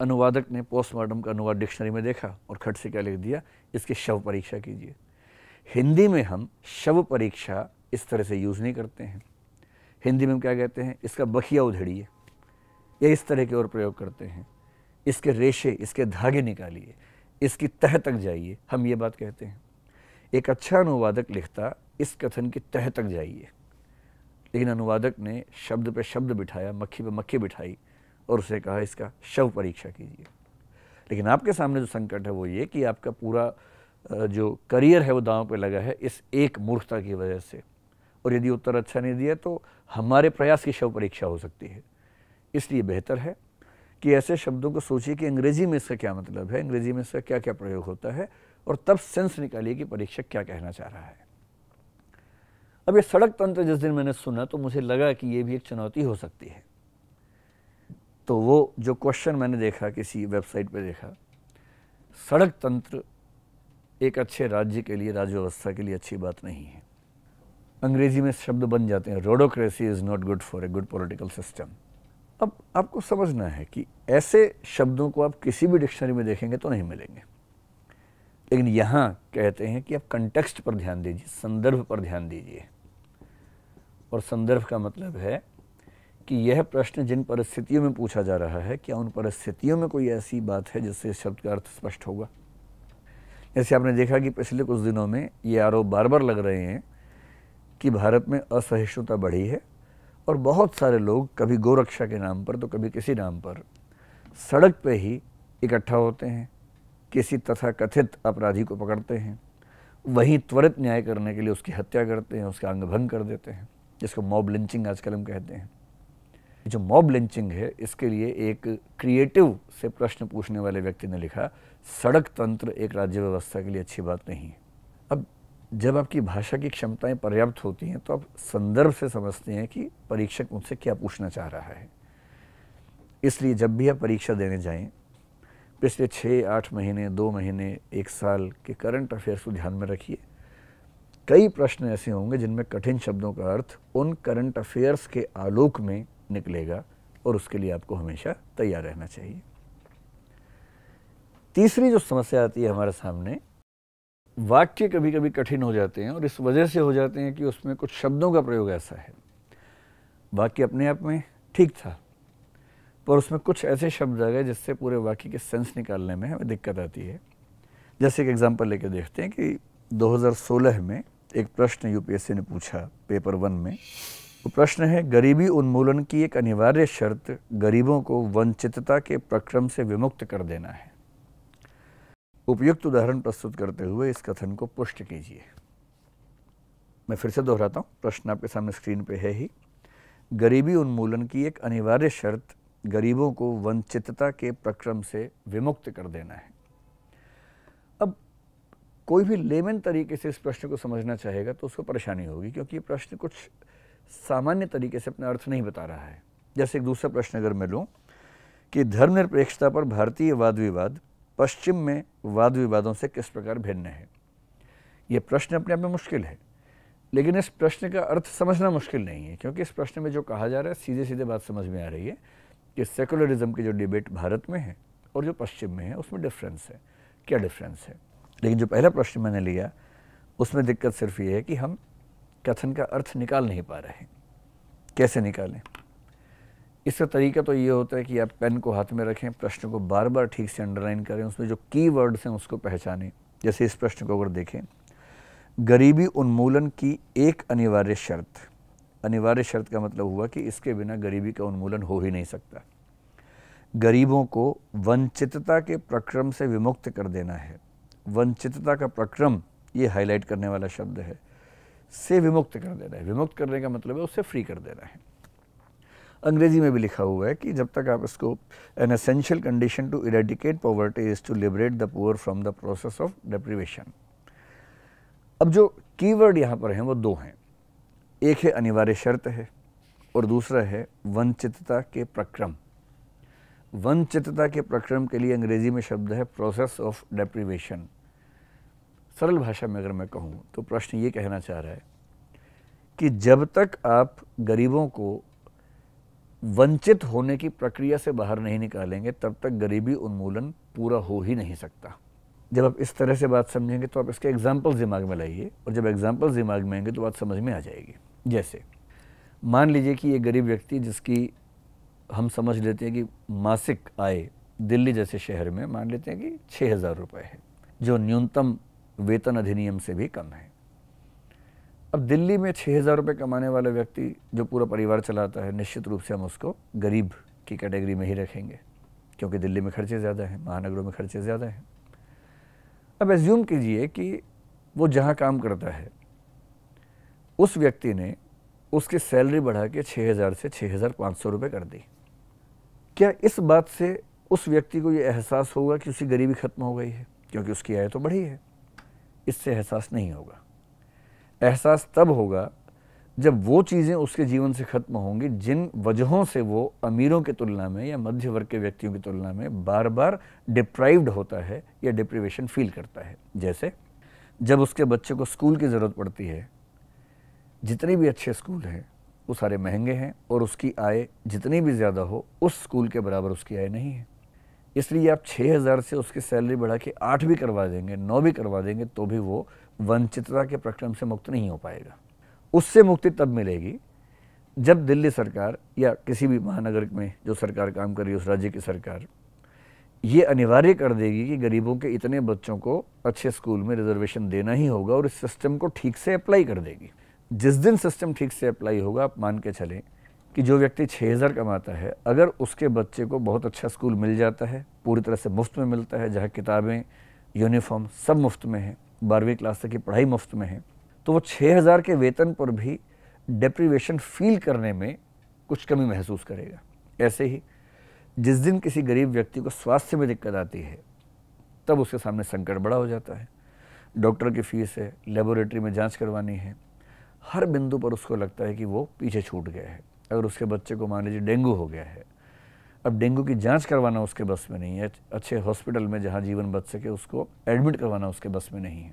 अनुवादक ने पोस्टमार्टम का अनुवाद डिक्शनरी में देखा और खट से क्या लिख दिया इसकी शव परीक्षा कीजिए हिंदी में हम शव परीक्षा इस तरह से यूज़ नहीं करते हैं हिंदी में हम क्या कहते हैं इसका बखिया उधेड़िए या इस तरह के और प्रयोग करते हैं इसके रेशे इसके धागे निकालिए इसकी तह तक जाइए हम ये बात कहते हैं एक अच्छा अनुवादक लिखता इस कथन की तह तक जाइए लेकिन अनुवादक ने शब्द पर शब्द बिठाया मक्खी पर मक्खी बिठाई और उसे कहा इसका शव परीक्षा कीजिए लेकिन आपके सामने जो संकट है वो ये कि आपका पूरा जो करियर है वो दांव पे लगा है इस एक मूर्खता की वजह से और यदि उत्तर अच्छा नहीं दिया तो हमारे प्रयास की शव परीक्षा हो सकती है इसलिए बेहतर है कि ऐसे शब्दों को सोचिए कि अंग्रेजी में इसका क्या मतलब है अंग्रेजी में इसका क्या क्या प्रयोग होता है और तब सेंस निकालिए कि परीक्षक क्या कहना चाह रहा है अब ये सड़क तंत्र जिस दिन मैंने सुना तो मुझे लगा कि ये भी एक चुनौती हो सकती है तो वो जो क्वेश्चन मैंने देखा किसी वेबसाइट पर देखा सड़क तंत्र एक अच्छे राज्य के लिए राज्य व्यवस्था के लिए अच्छी बात नहीं है अंग्रेजी में शब्द बन जाते हैं रोडोक्रेसी is not good for a good political system अब आपको समझना है कि ऐसे शब्दों को आप किसी भी डिक्शनरी में देखेंगे तो नहीं मिलेंगे लेकिन यहाँ कहते हैं कि आप कंटेक्स्ट पर ध्यान दीजिए संदर्भ पर ध्यान दीजिए और संदर्भ का मतलब है कि यह प्रश्न जिन परिस्थितियों में पूछा जा रहा है क्या उन परिस्थितियों में कोई ऐसी बात है जिससे इस शब्द का अर्थ स्पष्ट होगा जैसे आपने देखा कि पिछले कुछ दिनों में ये आरोप बार बार लग रहे हैं कि भारत में असहिष्णुता बढ़ी है और बहुत सारे लोग कभी गोरक्षा के नाम पर तो कभी किसी नाम पर सड़क पे ही इकट्ठा होते हैं किसी तथा कथित अपराधी को पकड़ते हैं वहीं त्वरित न्याय करने के लिए उसकी हत्या करते हैं उसका अंग भंग कर देते हैं जिसको मॉब लिंचिंग आजकल हम कहते हैं जो मॉब लिंचिंग है इसके लिए एक क्रिएटिव से प्रश्न पूछने वाले व्यक्ति ने लिखा सड़क तंत्र एक राज्य व्यवस्था के लिए अच्छी बात नहीं है जब आपकी भाषा की क्षमताएं पर्याप्त होती हैं तो आप संदर्भ से समझते हैं कि परीक्षक मुझसे क्या पूछना चाह रहा है इसलिए जब भी आप परीक्षा देने जाएं पिछले छः आठ महीने दो महीने एक साल के करंट अफेयर्स को ध्यान में रखिए कई प्रश्न ऐसे होंगे जिनमें कठिन शब्दों का अर्थ उन करंट अफेयर्स के आलोक में निकलेगा और उसके लिए आपको हमेशा तैयार रहना चाहिए तीसरी जो समस्या आती है हमारे सामने वाक्य कभी कभी कठिन हो जाते हैं और इस वजह से हो जाते हैं कि उसमें कुछ शब्दों का प्रयोग ऐसा है वाक्य अपने आप में ठीक था पर उसमें कुछ ऐसे शब्द आ गए जिससे पूरे वाक्य के सेंस निकालने में हमें दिक्कत आती है जैसे एक एग्ज़ाम्पल लेकर देखते हैं कि 2016 में एक प्रश्न यूपीएससी ने पूछा पेपर वन में वो प्रश्न है गरीबी उन्मूलन की एक अनिवार्य शर्त गरीबों को वंचितता के प्रक्रम से विमुक्त कर देना है उपयुक्त उदाहरण प्रस्तुत करते हुए इस कथन को पुष्ट कीजिए मैं फिर से दोहराता हूँ प्रश्न आपके सामने स्क्रीन पे है ही गरीबी उन्मूलन की एक अनिवार्य शर्त गरीबों को वंचितता के प्रक्रम से विमुक्त कर देना है अब कोई भी लेमन तरीके से इस प्रश्न को समझना चाहेगा तो उसको परेशानी होगी क्योंकि ये प्रश्न कुछ सामान्य तरीके से अपना अर्थ नहीं बता रहा है जैसे एक दूसरा प्रश्न अगर मैं लूँ कि धर्मनिरपेक्षता पर भारतीय वाद विवाद पश्चिम में वाद विवादों से किस प्रकार भिन्न है ये प्रश्न अपने आप में मुश्किल है लेकिन इस प्रश्न का अर्थ समझना मुश्किल नहीं है क्योंकि इस प्रश्न में जो कहा जा रहा है सीधे सीधे बात समझ में आ रही है कि सेकुलरिज्म की जो डिबेट भारत में है और जो पश्चिम में है उसमें डिफरेंस है क्या डिफरेंस है लेकिन जो पहला प्रश्न मैंने लिया उसमें दिक्कत सिर्फ ये है कि हम कथन का अर्थ निकाल नहीं पा रहे हैं कैसे निकालें इसका तरीका तो ये होता है कि आप पेन को हाथ में रखें प्रश्न को बार बार ठीक से अंडरलाइन करें उसमें जो की वर्ड्स हैं उसको पहचानें जैसे इस प्रश्न को अगर देखें गरीबी उन्मूलन की एक अनिवार्य शर्त अनिवार्य शर्त का मतलब हुआ कि इसके बिना गरीबी का उन्मूलन हो ही नहीं सकता गरीबों को वंचितता के प्रक्रम से विमुक्त कर देना है वंचितता का प्रक्रम ये हाईलाइट करने वाला शब्द है से विमुक्त कर देना है विमुक्त करने का मतलब है उसे फ्री कर देना है अंग्रेजी में भी लिखा हुआ है कि जब तक आप इसको an essential condition to eradicate poverty is to liberate the poor from the process of deprivation अब जो कीवर्ड यहाँ पर हैं वो दो हैं एक है अनिवार्य शर्त है और दूसरा है वंचितता के प्रक्रम वंचितता के प्रक्रम के लिए अंग्रेजी में शब्द है प्रोसेस ऑफ डेप्रीवेशन सरल भाषा में अगर मैं कहूँ तो प्रश्न ये कहना चाह रहा है कि जब तक आप गरीबों को वंचित होने की प्रक्रिया से बाहर नहीं निकालेंगे तब तक गरीबी उन्मूलन पूरा हो ही नहीं सकता जब आप इस तरह से बात समझेंगे तो आप इसके एग्जाम्पल्स दिमाग में लाइए और जब एग्जाम्पल्स दिमाग में आएंगे तो बात समझ में आ जाएगी जैसे मान लीजिए कि ये गरीब व्यक्ति जिसकी हम समझ लेते हैं कि मासिक आय दिल्ली जैसे शहर में मान लेते हैं कि छः हज़ार रुपये है जो न्यूनतम वेतन अधिनियम से भी कम है अब दिल्ली में छः हज़ार रुपये कमाने वाला व्यक्ति जो पूरा परिवार चलाता है निश्चित रूप से हम उसको गरीब की कैटेगरी में ही रखेंगे क्योंकि दिल्ली में खर्चे ज़्यादा हैं महानगरों में खर्चे ज़्यादा हैं अब एज्यूम कीजिए कि वो जहाँ काम करता है उस व्यक्ति ने उसकी सैलरी बढ़ा के छः हज़ार से छः हज़ार पाँच सौ रुपये कर दी क्या इस बात से उस व्यक्ति को ये एहसास होगा कि उसकी गरीबी ख़त्म हो गई है क्योंकि उसकी आय तो बढ़ी है इससे एहसास नहीं होगा एहसास तब होगा जब वो चीज़ें उसके जीवन से ख़त्म होंगी जिन वजहों से वो अमीरों की तुलना में या मध्य वर्ग के व्यक्तियों की तुलना में बार बार डिप्राइव्ड होता है या डिप्रिवेशन फील करता है जैसे जब उसके बच्चे को स्कूल की ज़रूरत पड़ती है जितने भी अच्छे स्कूल हैं वो सारे महंगे हैं और उसकी आय जितनी भी ज़्यादा हो उस स्कूल के बराबर उसकी आय नहीं है इसलिए आप छः हज़ार से उसकी सैलरी बढ़ा के आठ भी करवा देंगे नौ भी करवा देंगे तो भी वो वंचितता के प्रक्रम से मुक्त नहीं हो पाएगा उससे मुक्ति तब मिलेगी जब दिल्ली सरकार या किसी भी महानगर में जो सरकार काम कर रही है उस राज्य की सरकार ये अनिवार्य कर देगी कि गरीबों के इतने बच्चों को अच्छे स्कूल में रिजर्वेशन देना ही होगा और इस सिस्टम को ठीक से अप्लाई कर देगी जिस दिन सिस्टम ठीक से अप्लाई होगा आप मान के चलें कि जो व्यक्ति 6000 कमाता है अगर उसके बच्चे को बहुत अच्छा स्कूल मिल जाता है पूरी तरह से मुफ्त में मिलता है जहाँ किताबें यूनिफॉर्म सब मुफ्त में है बारहवीं क्लास तक की पढ़ाई मुफ्त में है तो वो छः हज़ार के वेतन पर भी डिप्रीवेशन फील करने में कुछ कमी महसूस करेगा ऐसे ही जिस दिन किसी गरीब व्यक्ति को स्वास्थ्य में दिक्कत आती है तब उसके सामने संकट बड़ा हो जाता है डॉक्टर की फ़ीस है लेबोरेटरी में जांच करवानी है हर बिंदु पर उसको लगता है कि वो पीछे छूट गया है अगर उसके बच्चे को मान लीजिए डेंगू हो गया है अब डेंगू की जांच करवाना उसके बस में नहीं है अच्छे हॉस्पिटल में जहां जीवन बच सके उसको एडमिट करवाना उसके बस में नहीं है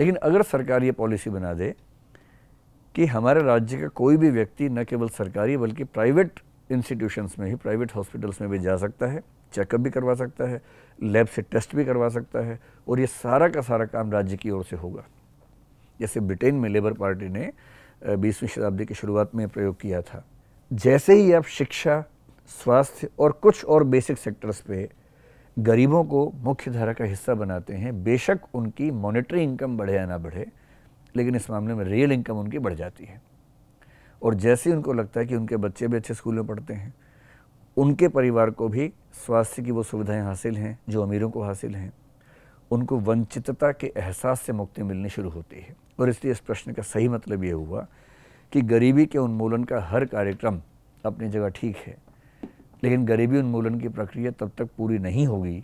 लेकिन अगर सरकार ये पॉलिसी बना दे कि हमारे राज्य का कोई भी व्यक्ति न केवल सरकारी बल्कि प्राइवेट इंस्टीट्यूशंस में ही प्राइवेट हॉस्पिटल्स में भी जा सकता है चेकअप भी करवा सकता है लैब से टेस्ट भी करवा सकता है और ये सारा का सारा काम राज्य की ओर से होगा जैसे ब्रिटेन में लेबर पार्टी ने बीसवीं शताब्दी की शुरुआत में प्रयोग किया था जैसे ही आप शिक्षा स्वास्थ्य और कुछ और बेसिक सेक्टर्स पे गरीबों को मुख्य धारा का हिस्सा बनाते हैं बेशक उनकी मॉनेटरी इनकम बढ़े या ना बढ़े लेकिन इस मामले में रियल इनकम उनकी बढ़ जाती है और जैसे ही उनको लगता है कि उनके बच्चे भी अच्छे स्कूल में पढ़ते हैं उनके परिवार को भी स्वास्थ्य की वो सुविधाएं हासिल हैं जो अमीरों को हासिल हैं उनको वंचितता के एहसास से मुक्ति मिलनी शुरू होती है और इसलिए इस प्रश्न का सही मतलब ये हुआ कि गरीबी के उन्मूलन का हर कार्यक्रम अपनी जगह ठीक है लेकिन गरीबी उन्मूलन की प्रक्रिया तब तक पूरी नहीं होगी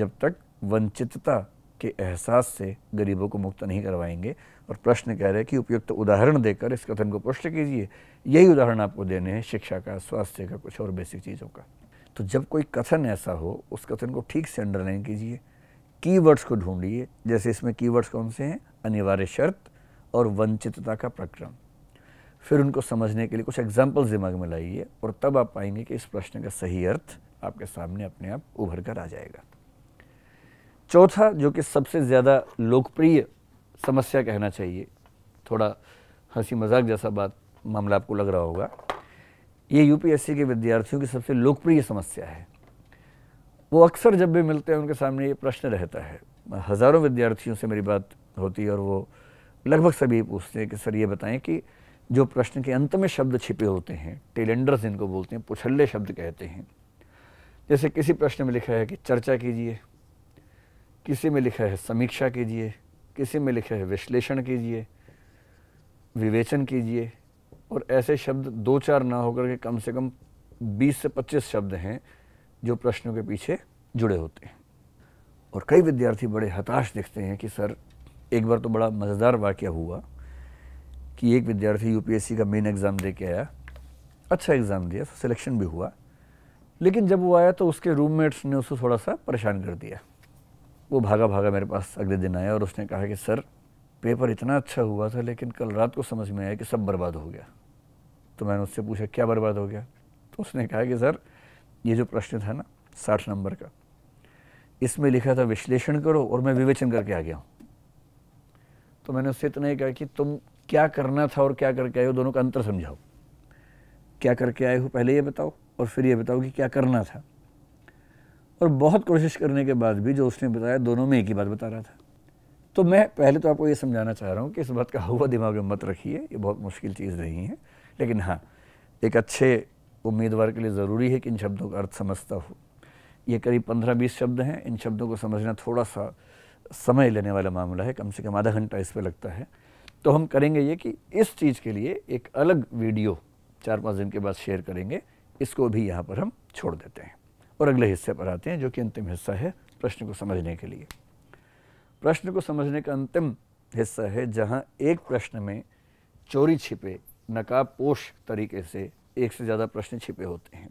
जब तक वंचितता के एहसास से गरीबों को मुक्त नहीं करवाएंगे और प्रश्न कह रहे हैं कि उपयुक्त उदाहरण देकर इस कथन को पुष्ट कीजिए यही उदाहरण आपको देने हैं शिक्षा का स्वास्थ्य का कुछ और बेसिक चीज़ों का तो जब कोई कथन ऐसा हो उस कथन को ठीक से अंडरलाइन कीजिए कीवर्ड्स को ढूंढिए जैसे इसमें कीवर्ड्स कौन से हैं अनिवार्य शर्त और वंचितता का प्रक्रम फिर उनको समझने के लिए कुछ एग्जाम्पल्स दिमाग में लाइए और तब आप पाएंगे कि इस प्रश्न का सही अर्थ आपके सामने अपने आप उभर कर आ जाएगा चौथा जो कि सबसे ज़्यादा लोकप्रिय समस्या कहना चाहिए थोड़ा हंसी मजाक जैसा बात मामला आपको लग रहा होगा ये यूपीएससी के विद्यार्थियों की सबसे लोकप्रिय समस्या है वो अक्सर जब भी मिलते हैं उनके सामने ये प्रश्न रहता है हज़ारों विद्यार्थियों से मेरी बात होती है और वो लगभग सभी पूछते हैं कि सर ये बताएं कि जो प्रश्न के अंत में शब्द छिपे होते हैं टेलेंडर जिनको बोलते हैं पुछल्ले शब्द कहते हैं जैसे किसी प्रश्न में लिखा है कि चर्चा कीजिए किसी में लिखा है समीक्षा कीजिए किसी में लिखा है विश्लेषण कीजिए विवेचन कीजिए और ऐसे शब्द दो चार ना होकर के कम से कम 20 से 25 शब्द हैं जो प्रश्नों के पीछे जुड़े होते हैं और कई विद्यार्थी बड़े हताश दिखते हैं कि सर एक बार तो बड़ा मज़ेदार वाक्य हुआ कि एक विद्यार्थी यूपीएससी का मेन एग्ज़ाम दे के आया अच्छा एग्ज़ाम दिया सिलेक्शन भी हुआ लेकिन जब वो आया तो उसके रूममेट्स ने उसको थोड़ा सा परेशान कर दिया वो भागा भागा मेरे पास अगले दिन आया और उसने कहा कि सर पेपर इतना अच्छा हुआ था लेकिन कल रात को समझ में आया कि सब बर्बाद हो गया तो मैंने उससे पूछा क्या बर्बाद हो गया तो उसने कहा कि सर ये जो प्रश्न था ना साठ नंबर का इसमें लिखा था विश्लेषण करो और मैं विवेचन करके आ गया हूँ तो मैंने उससे इतना ही कहा कि तुम क्या करना था और क्या करके आए हो दोनों का अंतर समझाओ क्या करके आए हो पहले ये बताओ और फिर ये बताओ कि क्या करना था और बहुत कोशिश करने के बाद भी जो उसने बताया दोनों में एक ही बात बता रहा था तो मैं पहले तो आपको ये समझाना चाह रहा हूँ कि इस बात का हुआ दिमाग में मत रखिए ये बहुत मुश्किल चीज़ नहीं है लेकिन हाँ एक अच्छे उम्मीदवार के लिए ज़रूरी है कि इन शब्दों का अर्थ समझता हो ये करीब पंद्रह बीस शब्द हैं इन शब्दों को समझना थोड़ा सा समय लेने वाला मामला है कम से कम आधा घंटा इस पर लगता है तो हम करेंगे ये कि इस चीज़ के लिए एक अलग वीडियो चार पाँच दिन के बाद शेयर करेंगे इसको भी यहाँ पर हम छोड़ देते हैं और अगले हिस्से पर आते हैं जो कि अंतिम हिस्सा है प्रश्न को समझने के लिए प्रश्न को समझने का अंतिम हिस्सा है जहाँ एक प्रश्न में चोरी छिपे नकाबपोश तरीके से एक से ज़्यादा प्रश्न छिपे होते हैं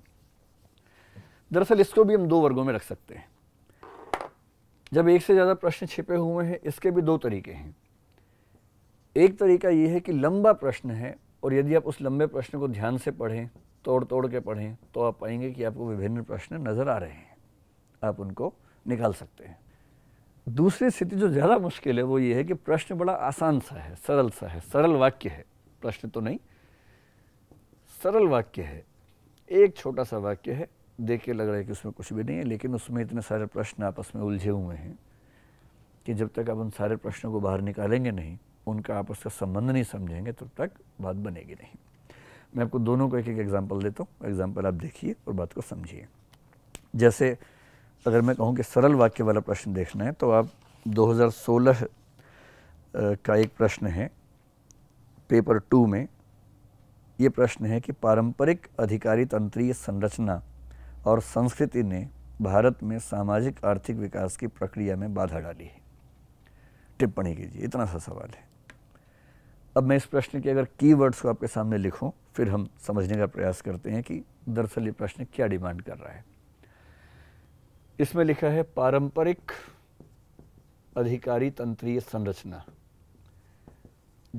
दरअसल इसको भी हम दो वर्गों में रख सकते हैं जब एक से ज़्यादा प्रश्न छिपे हुए हैं इसके भी दो तरीके हैं एक तरीका ये है कि लंबा प्रश्न है और यदि आप उस लंबे प्रश्न को ध्यान से पढ़ें तोड़ तोड़ के पढ़ें तो आप पाएंगे कि आपको विभिन्न प्रश्न नज़र आ रहे हैं आप उनको निकाल सकते हैं दूसरी स्थिति जो ज़्यादा मुश्किल है वो ये है कि प्रश्न बड़ा आसान सा है सरल सा है सरल वाक्य है प्रश्न तो नहीं सरल वाक्य है एक छोटा सा वाक्य है देख के लग रहा है कि उसमें कुछ भी नहीं है लेकिन उसमें इतने सारे प्रश्न आपस में उलझे हुए हैं कि जब तक आप उन सारे प्रश्नों को बाहर निकालेंगे नहीं उनका आपस का संबंध नहीं समझेंगे तब तक बात बनेगी नहीं मैं आपको दोनों को एक एक एग्ज़ाम्पल देता हूँ एग्ज़ाम्पल आप देखिए और बात को समझिए जैसे अगर मैं कहूँ कि सरल वाक्य वाला प्रश्न देखना है तो आप 2016 का एक प्रश्न है पेपर टू में ये प्रश्न है कि पारंपरिक अधिकारी तंत्रीय संरचना और संस्कृति ने भारत में सामाजिक आर्थिक विकास की प्रक्रिया में बाधा डाली है टिप्पणी कीजिए इतना सा सवाल है अब मैं इस प्रश्न के अगर कीवर्ड्स को आपके सामने लिखूं फिर हम समझने का प्रयास करते हैं कि दरअसल ये प्रश्न क्या डिमांड कर रहा है इसमें लिखा है पारंपरिक अधिकारी तंत्रीय संरचना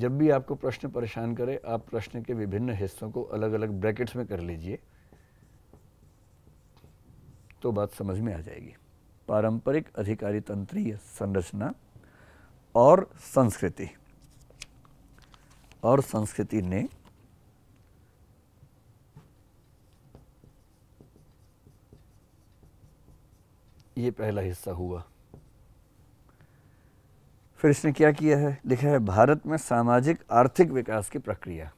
जब भी आपको प्रश्न परेशान करे आप प्रश्न के विभिन्न हिस्सों को अलग अलग ब्रैकेट्स में कर लीजिए तो बात समझ में आ जाएगी पारंपरिक अधिकारी तंत्रीय संरचना और संस्कृति और संस्कृति ने ये पहला हिस्सा हुआ फिर इसने क्या किया है लिखा है भारत में सामाजिक आर्थिक विकास की प्रक्रिया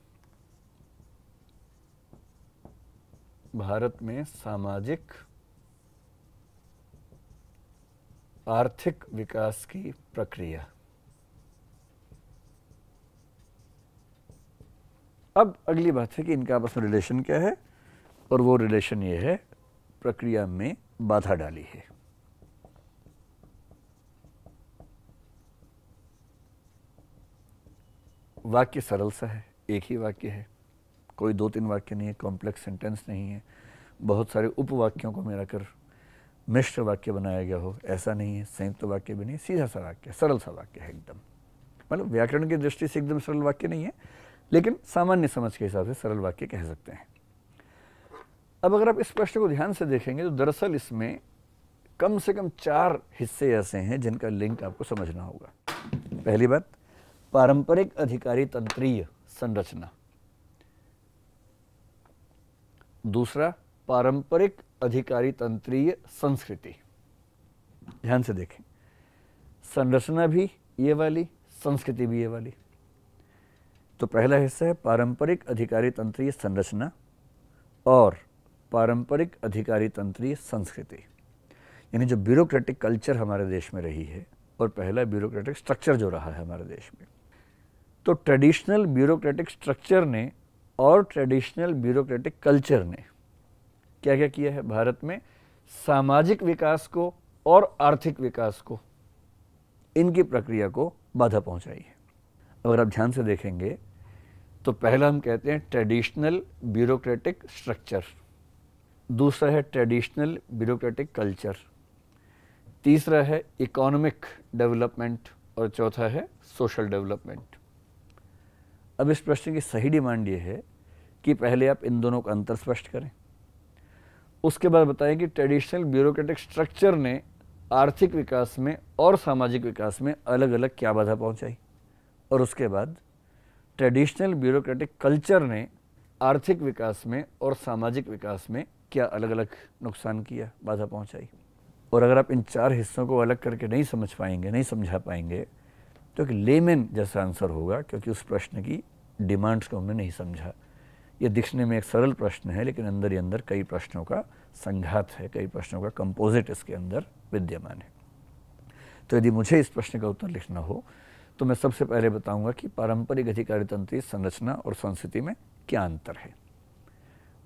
भारत में सामाजिक आर्थिक विकास की प्रक्रिया अब अगली बात है कि इनका आपस में रिलेशन क्या है और वो रिलेशन ये है प्रक्रिया में बाधा डाली है वाक्य सरल सा है एक ही वाक्य है कोई दो तीन वाक्य नहीं है कॉम्प्लेक्स सेंटेंस नहीं है बहुत सारे उपवाक्यों को मिलाकर मिश्र वाक्य बनाया गया हो ऐसा नहीं है संयुक्त तो वाक्य भी नहीं सीधा सा वाक्य सरल सा वाक्य है एकदम मतलब व्याकरण की दृष्टि से एकदम सरल वाक्य नहीं है लेकिन सामान्य समझ के हिसाब से सरल वाक्य कह सकते हैं अब अगर आप इस प्रश्न को ध्यान से देखेंगे तो दरअसल इसमें कम से कम चार हिस्से ऐसे हैं जिनका लिंक आपको समझना होगा पहली बात पारंपरिक अधिकारी तंत्रीय संरचना दूसरा पारंपरिक अधिकारी तंत्रीय संस्कृति ध्यान से देखें संरचना भी ये वाली संस्कृति भी ये वाली तो पहला हिस्सा है पारंपरिक अधिकारी तंत्रीय संरचना और पारंपरिक अधिकारी तंत्रीय संस्कृति यानी जो ब्यूरोक्रेटिक कल्चर हमारे देश में रही है और पहला ब्यूरोक्रेटिक स्ट्रक्चर जो रहा है हमारे देश में तो ट्रेडिशनल ब्यूरोक्रेटिक स्ट्रक्चर ने और ट्रेडिशनल ब्यूरोक्रेटिक कल्चर ने क्या क्या किया है भारत में सामाजिक विकास को और आर्थिक विकास को इनकी प्रक्रिया को बाधा पहुंचाई है अगर आप ध्यान से देखेंगे तो पहला हम कहते हैं ट्रेडिशनल ब्यूरोक्रेटिक स्ट्रक्चर दूसरा है ट्रेडिशनल ब्यूरोक्रेटिक कल्चर तीसरा है इकोनॉमिक डेवलपमेंट और चौथा है सोशल डेवलपमेंट अब इस प्रश्न की सही डिमांड ये है कि पहले आप इन दोनों का अंतर स्पष्ट करें उसके बाद बताएं कि ट्रेडिशनल ब्यूरोक्रेटिक स्ट्रक्चर ने आर्थिक विकास में और सामाजिक विकास में अलग अलग क्या बाधा पहुंचाई और उसके बाद ट्रेडिशनल ब्यूरोक्रेटिक कल्चर ने आर्थिक विकास में और सामाजिक विकास में क्या अलग अलग नुकसान किया बाधा पहुंचाई और अगर आप इन चार हिस्सों को अलग करके नहीं समझ पाएंगे नहीं समझा पाएंगे तो एक लेमेन जैसा आंसर होगा क्योंकि उस प्रश्न की डिमांड्स को हमने नहीं समझा ये दिखने में एक सरल प्रश्न है लेकिन अंदर ही अंदर कई प्रश्नों का संघात है कई प्रश्नों का कंपोजिट इसके अंदर विद्यमान है तो यदि मुझे इस प्रश्न का उत्तर लिखना हो तो मैं सबसे पहले बताऊंगा कि पारंपरिक अधिकारी तंत्र संरचना और संस्कृति में क्या अंतर है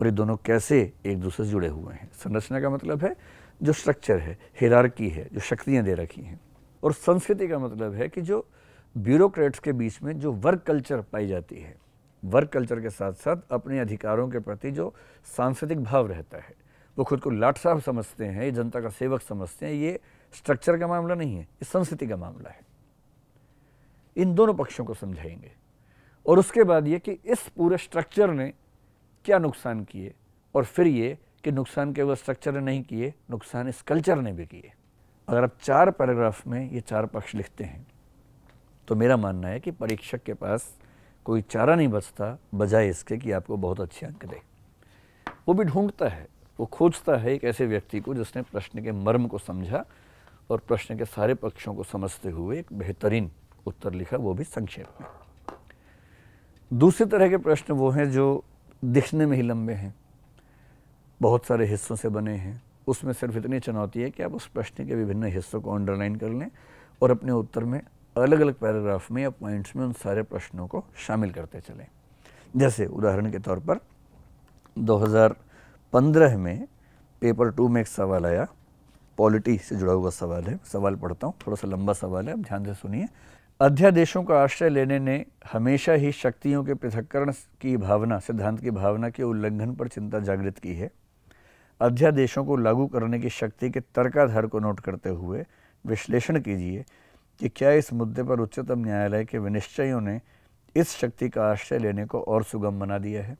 और ये दोनों कैसे एक दूसरे से जुड़े हुए हैं संरचना का मतलब है जो स्ट्रक्चर है हिरारकी है जो शक्तियाँ दे रखी हैं और संस्कृति का मतलब है कि जो ब्यूरोक्रेट्स के बीच में जो वर्क कल्चर पाई जाती है वर्क कल्चर के साथ साथ अपने अधिकारों के प्रति जो सांस्कृतिक भाव रहता है वो खुद को लाट साहब समझते हैं ये जनता का सेवक समझते हैं ये स्ट्रक्चर का मामला नहीं है ये संस्कृति का मामला है इन दोनों पक्षों को समझाएंगे और उसके बाद ये कि इस पूरे स्ट्रक्चर ने क्या नुकसान किए और फिर ये कि नुकसान केवल स्ट्रक्चर ने नहीं किए नुकसान इस कल्चर ने भी किए अगर आप चार पैराग्राफ में ये चार पक्ष लिखते हैं तो मेरा मानना है कि परीक्षक के पास कोई चारा नहीं बचता बजाय इसके कि आपको बहुत अच्छे अंक दे वो भी ढूंढता है वो खोजता है एक ऐसे व्यक्ति को जिसने प्रश्न के मर्म को समझा और प्रश्न के सारे पक्षों को समझते हुए एक बेहतरीन उत्तर लिखा वो भी संक्षेप में दूसरी तरह के प्रश्न वो हैं जो दिखने में ही लंबे हैं बहुत सारे हिस्सों से बने हैं उसमें सिर्फ इतनी चुनौती है कि आप उस प्रश्न के विभिन्न हिस्सों को अंडरलाइन कर लें और अपने उत्तर में अलग अलग पैराग्राफ में या पॉइंट्स में उन सारे प्रश्नों को शामिल करते चलें जैसे उदाहरण के तौर पर 2015 में पेपर टू में एक सवाल आया पॉलिटी से जुड़ा हुआ सवाल है सवाल पढ़ता हूँ थोड़ा सा लंबा सवाल है आप ध्यान से सुनिए अध्यादेशों का आश्रय लेने ने हमेशा ही शक्तियों के पृथक्करण की भावना सिद्धांत की भावना के उल्लंघन पर चिंता जागृत की है अध्यादेशों को लागू करने की शक्ति के तर्काधार को नोट करते हुए विश्लेषण कीजिए कि क्या इस मुद्दे पर उच्चतम न्यायालय के विनिश्चयों ने इस शक्ति का आश्रय लेने को और सुगम बना दिया है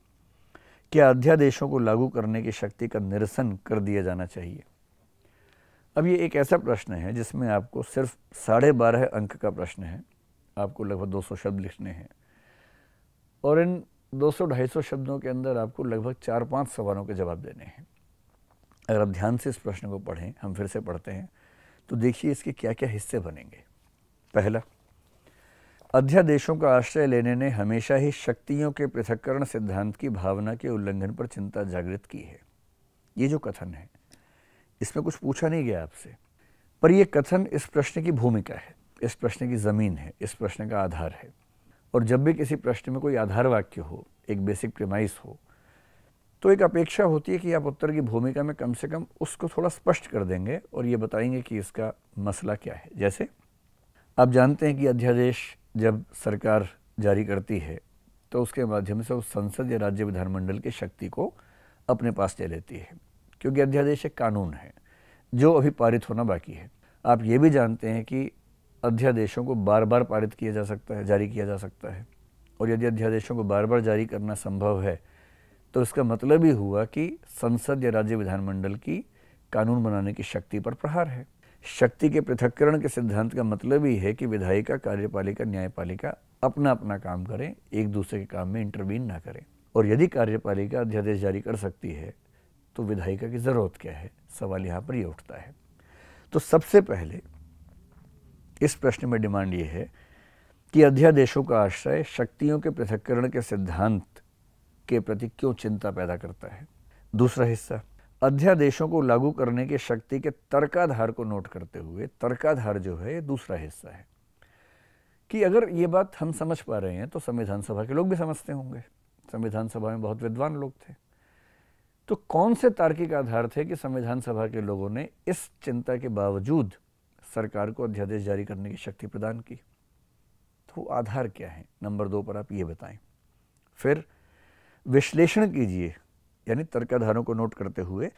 क्या अध्यादेशों को लागू करने की शक्ति का निरसन कर दिया जाना चाहिए अब ये एक ऐसा प्रश्न है जिसमें आपको सिर्फ साढ़े बारह अंक का प्रश्न है आपको लगभग 200 शब्द लिखने हैं और इन 200-250 शब्दों के अंदर आपको लगभग चार पांच सवालों के जवाब देने हैं अगर आप ध्यान से इस प्रश्न को पढ़ें हम फिर से पढ़ते हैं तो देखिए इसके क्या क्या हिस्से बनेंगे पहला अध्यादेशों का आश्रय लेने ने हमेशा ही शक्तियों के पृथककरण सिद्धांत की भावना के उल्लंघन पर चिंता जागृत की है ये जो कथन है इसमें कुछ पूछा नहीं गया आपसे पर यह कथन इस प्रश्न की भूमिका है इस प्रश्न की ज़मीन है इस प्रश्न का आधार है और जब भी किसी प्रश्न में कोई आधार वाक्य हो एक बेसिक प्रेमाइस हो तो एक अपेक्षा होती है कि आप उत्तर की भूमिका में कम से कम उसको थोड़ा स्पष्ट कर देंगे और ये बताएंगे कि इसका मसला क्या है जैसे आप जानते हैं कि अध्यादेश जब सरकार जारी करती है तो उसके माध्यम से वो संसद या राज्य विधानमंडल की शक्ति को अपने पास ले लेती है क्योंकि अध्यादेश एक कानून है जो अभी पारित होना बाकी है आप ये भी जानते हैं कि अध्यादेशों को बार बार पारित किया जा सकता है जारी किया जा सकता है और यदि अध्यादेशों को बार बार जारी करना संभव है तो इसका मतलब ही हुआ कि संसद या राज्य विधानमंडल की कानून बनाने की शक्ति पर प्रहार है शक्ति के पृथककरण के सिद्धांत का मतलब ही है कि विधायिका कार्यपालिका न्यायपालिका अपना अपना काम करें एक दूसरे के काम में इंटरवीन ना करें और यदि कार्यपालिका अध्यादेश जारी कर सकती है तो विधायिका की ज़रूरत क्या है सवाल यहाँ पर ये यह उठता है तो सबसे पहले इस प्रश्न में डिमांड ये है कि अध्यादेशों का आश्रय शक्तियों के पृथककरण के सिद्धांत के प्रति क्यों चिंता पैदा करता है दूसरा हिस्सा अध्यादेशों को लागू करने की शक्ति के तर्काधार को नोट करते हुए तर्काधार जो है ये दूसरा हिस्सा है कि अगर ये बात हम समझ पा रहे हैं तो संविधान सभा के लोग भी समझते होंगे संविधान सभा में बहुत विद्वान लोग थे तो कौन से तार्किक आधार थे कि संविधान सभा के लोगों ने इस चिंता के बावजूद सरकार को अध्यादेश जारी करने की शक्ति प्रदान की तो आधार क्या है नंबर दो पर आप ये बताएं फिर विश्लेषण कीजिए यानी तर्काधारों को नोट करते हुए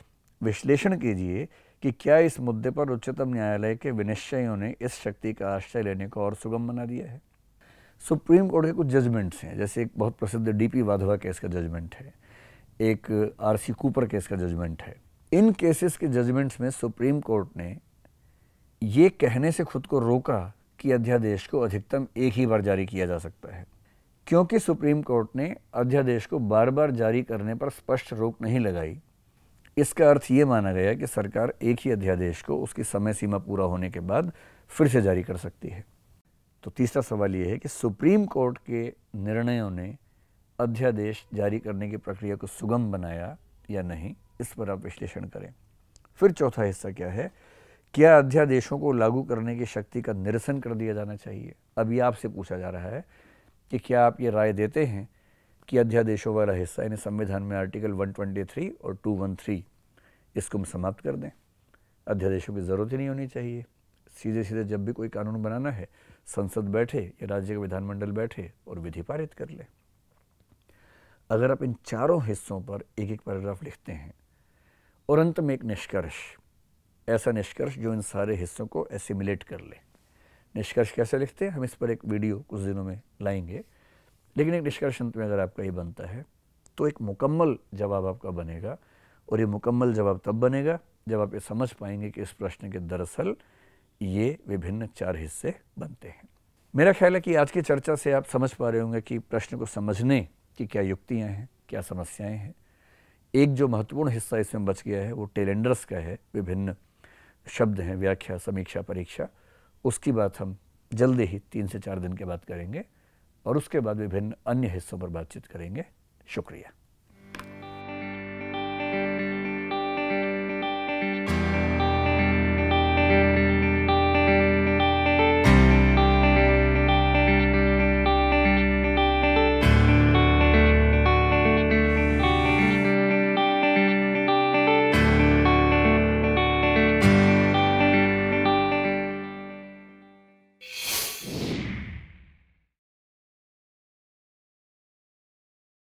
विश्लेषण कीजिए कि क्या इस मुद्दे पर उच्चतम न्यायालय के विनिश्चयों ने इस शक्ति का आश्रय लेने को और सुगम बना दिया है सुप्रीम कोर्ट के कुछ जजमेंट्स हैं जैसे एक बहुत प्रसिद्ध डीपी वाधवा केस का जजमेंट है एक आरसी कूपर केस का जजमेंट है इन केसेस के जजमेंट्स में सुप्रीम कोर्ट ने ये कहने से खुद को रोका कि अध्यादेश को अधिकतम एक ही बार जारी किया जा सकता है क्योंकि सुप्रीम कोर्ट ने अध्यादेश को बार बार जारी करने पर स्पष्ट रोक नहीं लगाई इसका अर्थ ये माना गया कि सरकार एक ही अध्यादेश को उसकी समय सीमा पूरा होने के बाद फिर से जारी कर सकती है तो तीसरा सवाल ये है कि सुप्रीम कोर्ट के निर्णयों ने अध्यादेश जारी करने की प्रक्रिया को सुगम बनाया या नहीं इस पर आप विश्लेषण करें फिर चौथा हिस्सा क्या है क्या अध्यादेशों को लागू करने की शक्ति का निरसन कर दिया जाना चाहिए अब ये आपसे पूछा जा रहा है कि क्या आप ये राय देते हैं कि अध्यादेशों वाला हिस्सा यानी संविधान में आर्टिकल 123 और 213 इसको हम समाप्त कर दें अध्यादेशों की ज़रूरत ही नहीं होनी चाहिए सीधे सीधे जब भी कोई कानून बनाना है संसद बैठे या राज्य का विधानमंडल बैठे और विधि पारित कर लें अगर आप इन चारों हिस्सों पर एक एक पैराग्राफ लिखते हैं और अंत में एक निष्कर्ष ऐसा निष्कर्ष जो इन सारे हिस्सों को एसिमुलेट कर ले निष्कर्ष कैसे लिखते हैं हम इस पर एक वीडियो कुछ दिनों में लाएंगे लेकिन एक निष्कर्ष अंत में अगर आपका ये बनता है तो एक मुकम्मल जवाब आपका बनेगा और ये मुकम्मल जवाब तब बनेगा जब आप ये समझ पाएंगे कि इस प्रश्न के दरअसल ये विभिन्न चार हिस्से बनते हैं मेरा ख्याल है कि आज की चर्चा से आप समझ पा रहे होंगे कि प्रश्न को समझने इसकी क्या युक्तियाँ हैं क्या समस्याएँ हैं एक जो महत्वपूर्ण हिस्सा इसमें बच गया है वो टेलेंडर्स का है विभिन्न शब्द हैं व्याख्या समीक्षा परीक्षा उसकी बात हम जल्दी ही तीन से चार दिन के बाद करेंगे और उसके बाद विभिन्न अन्य हिस्सों पर बातचीत करेंगे शुक्रिया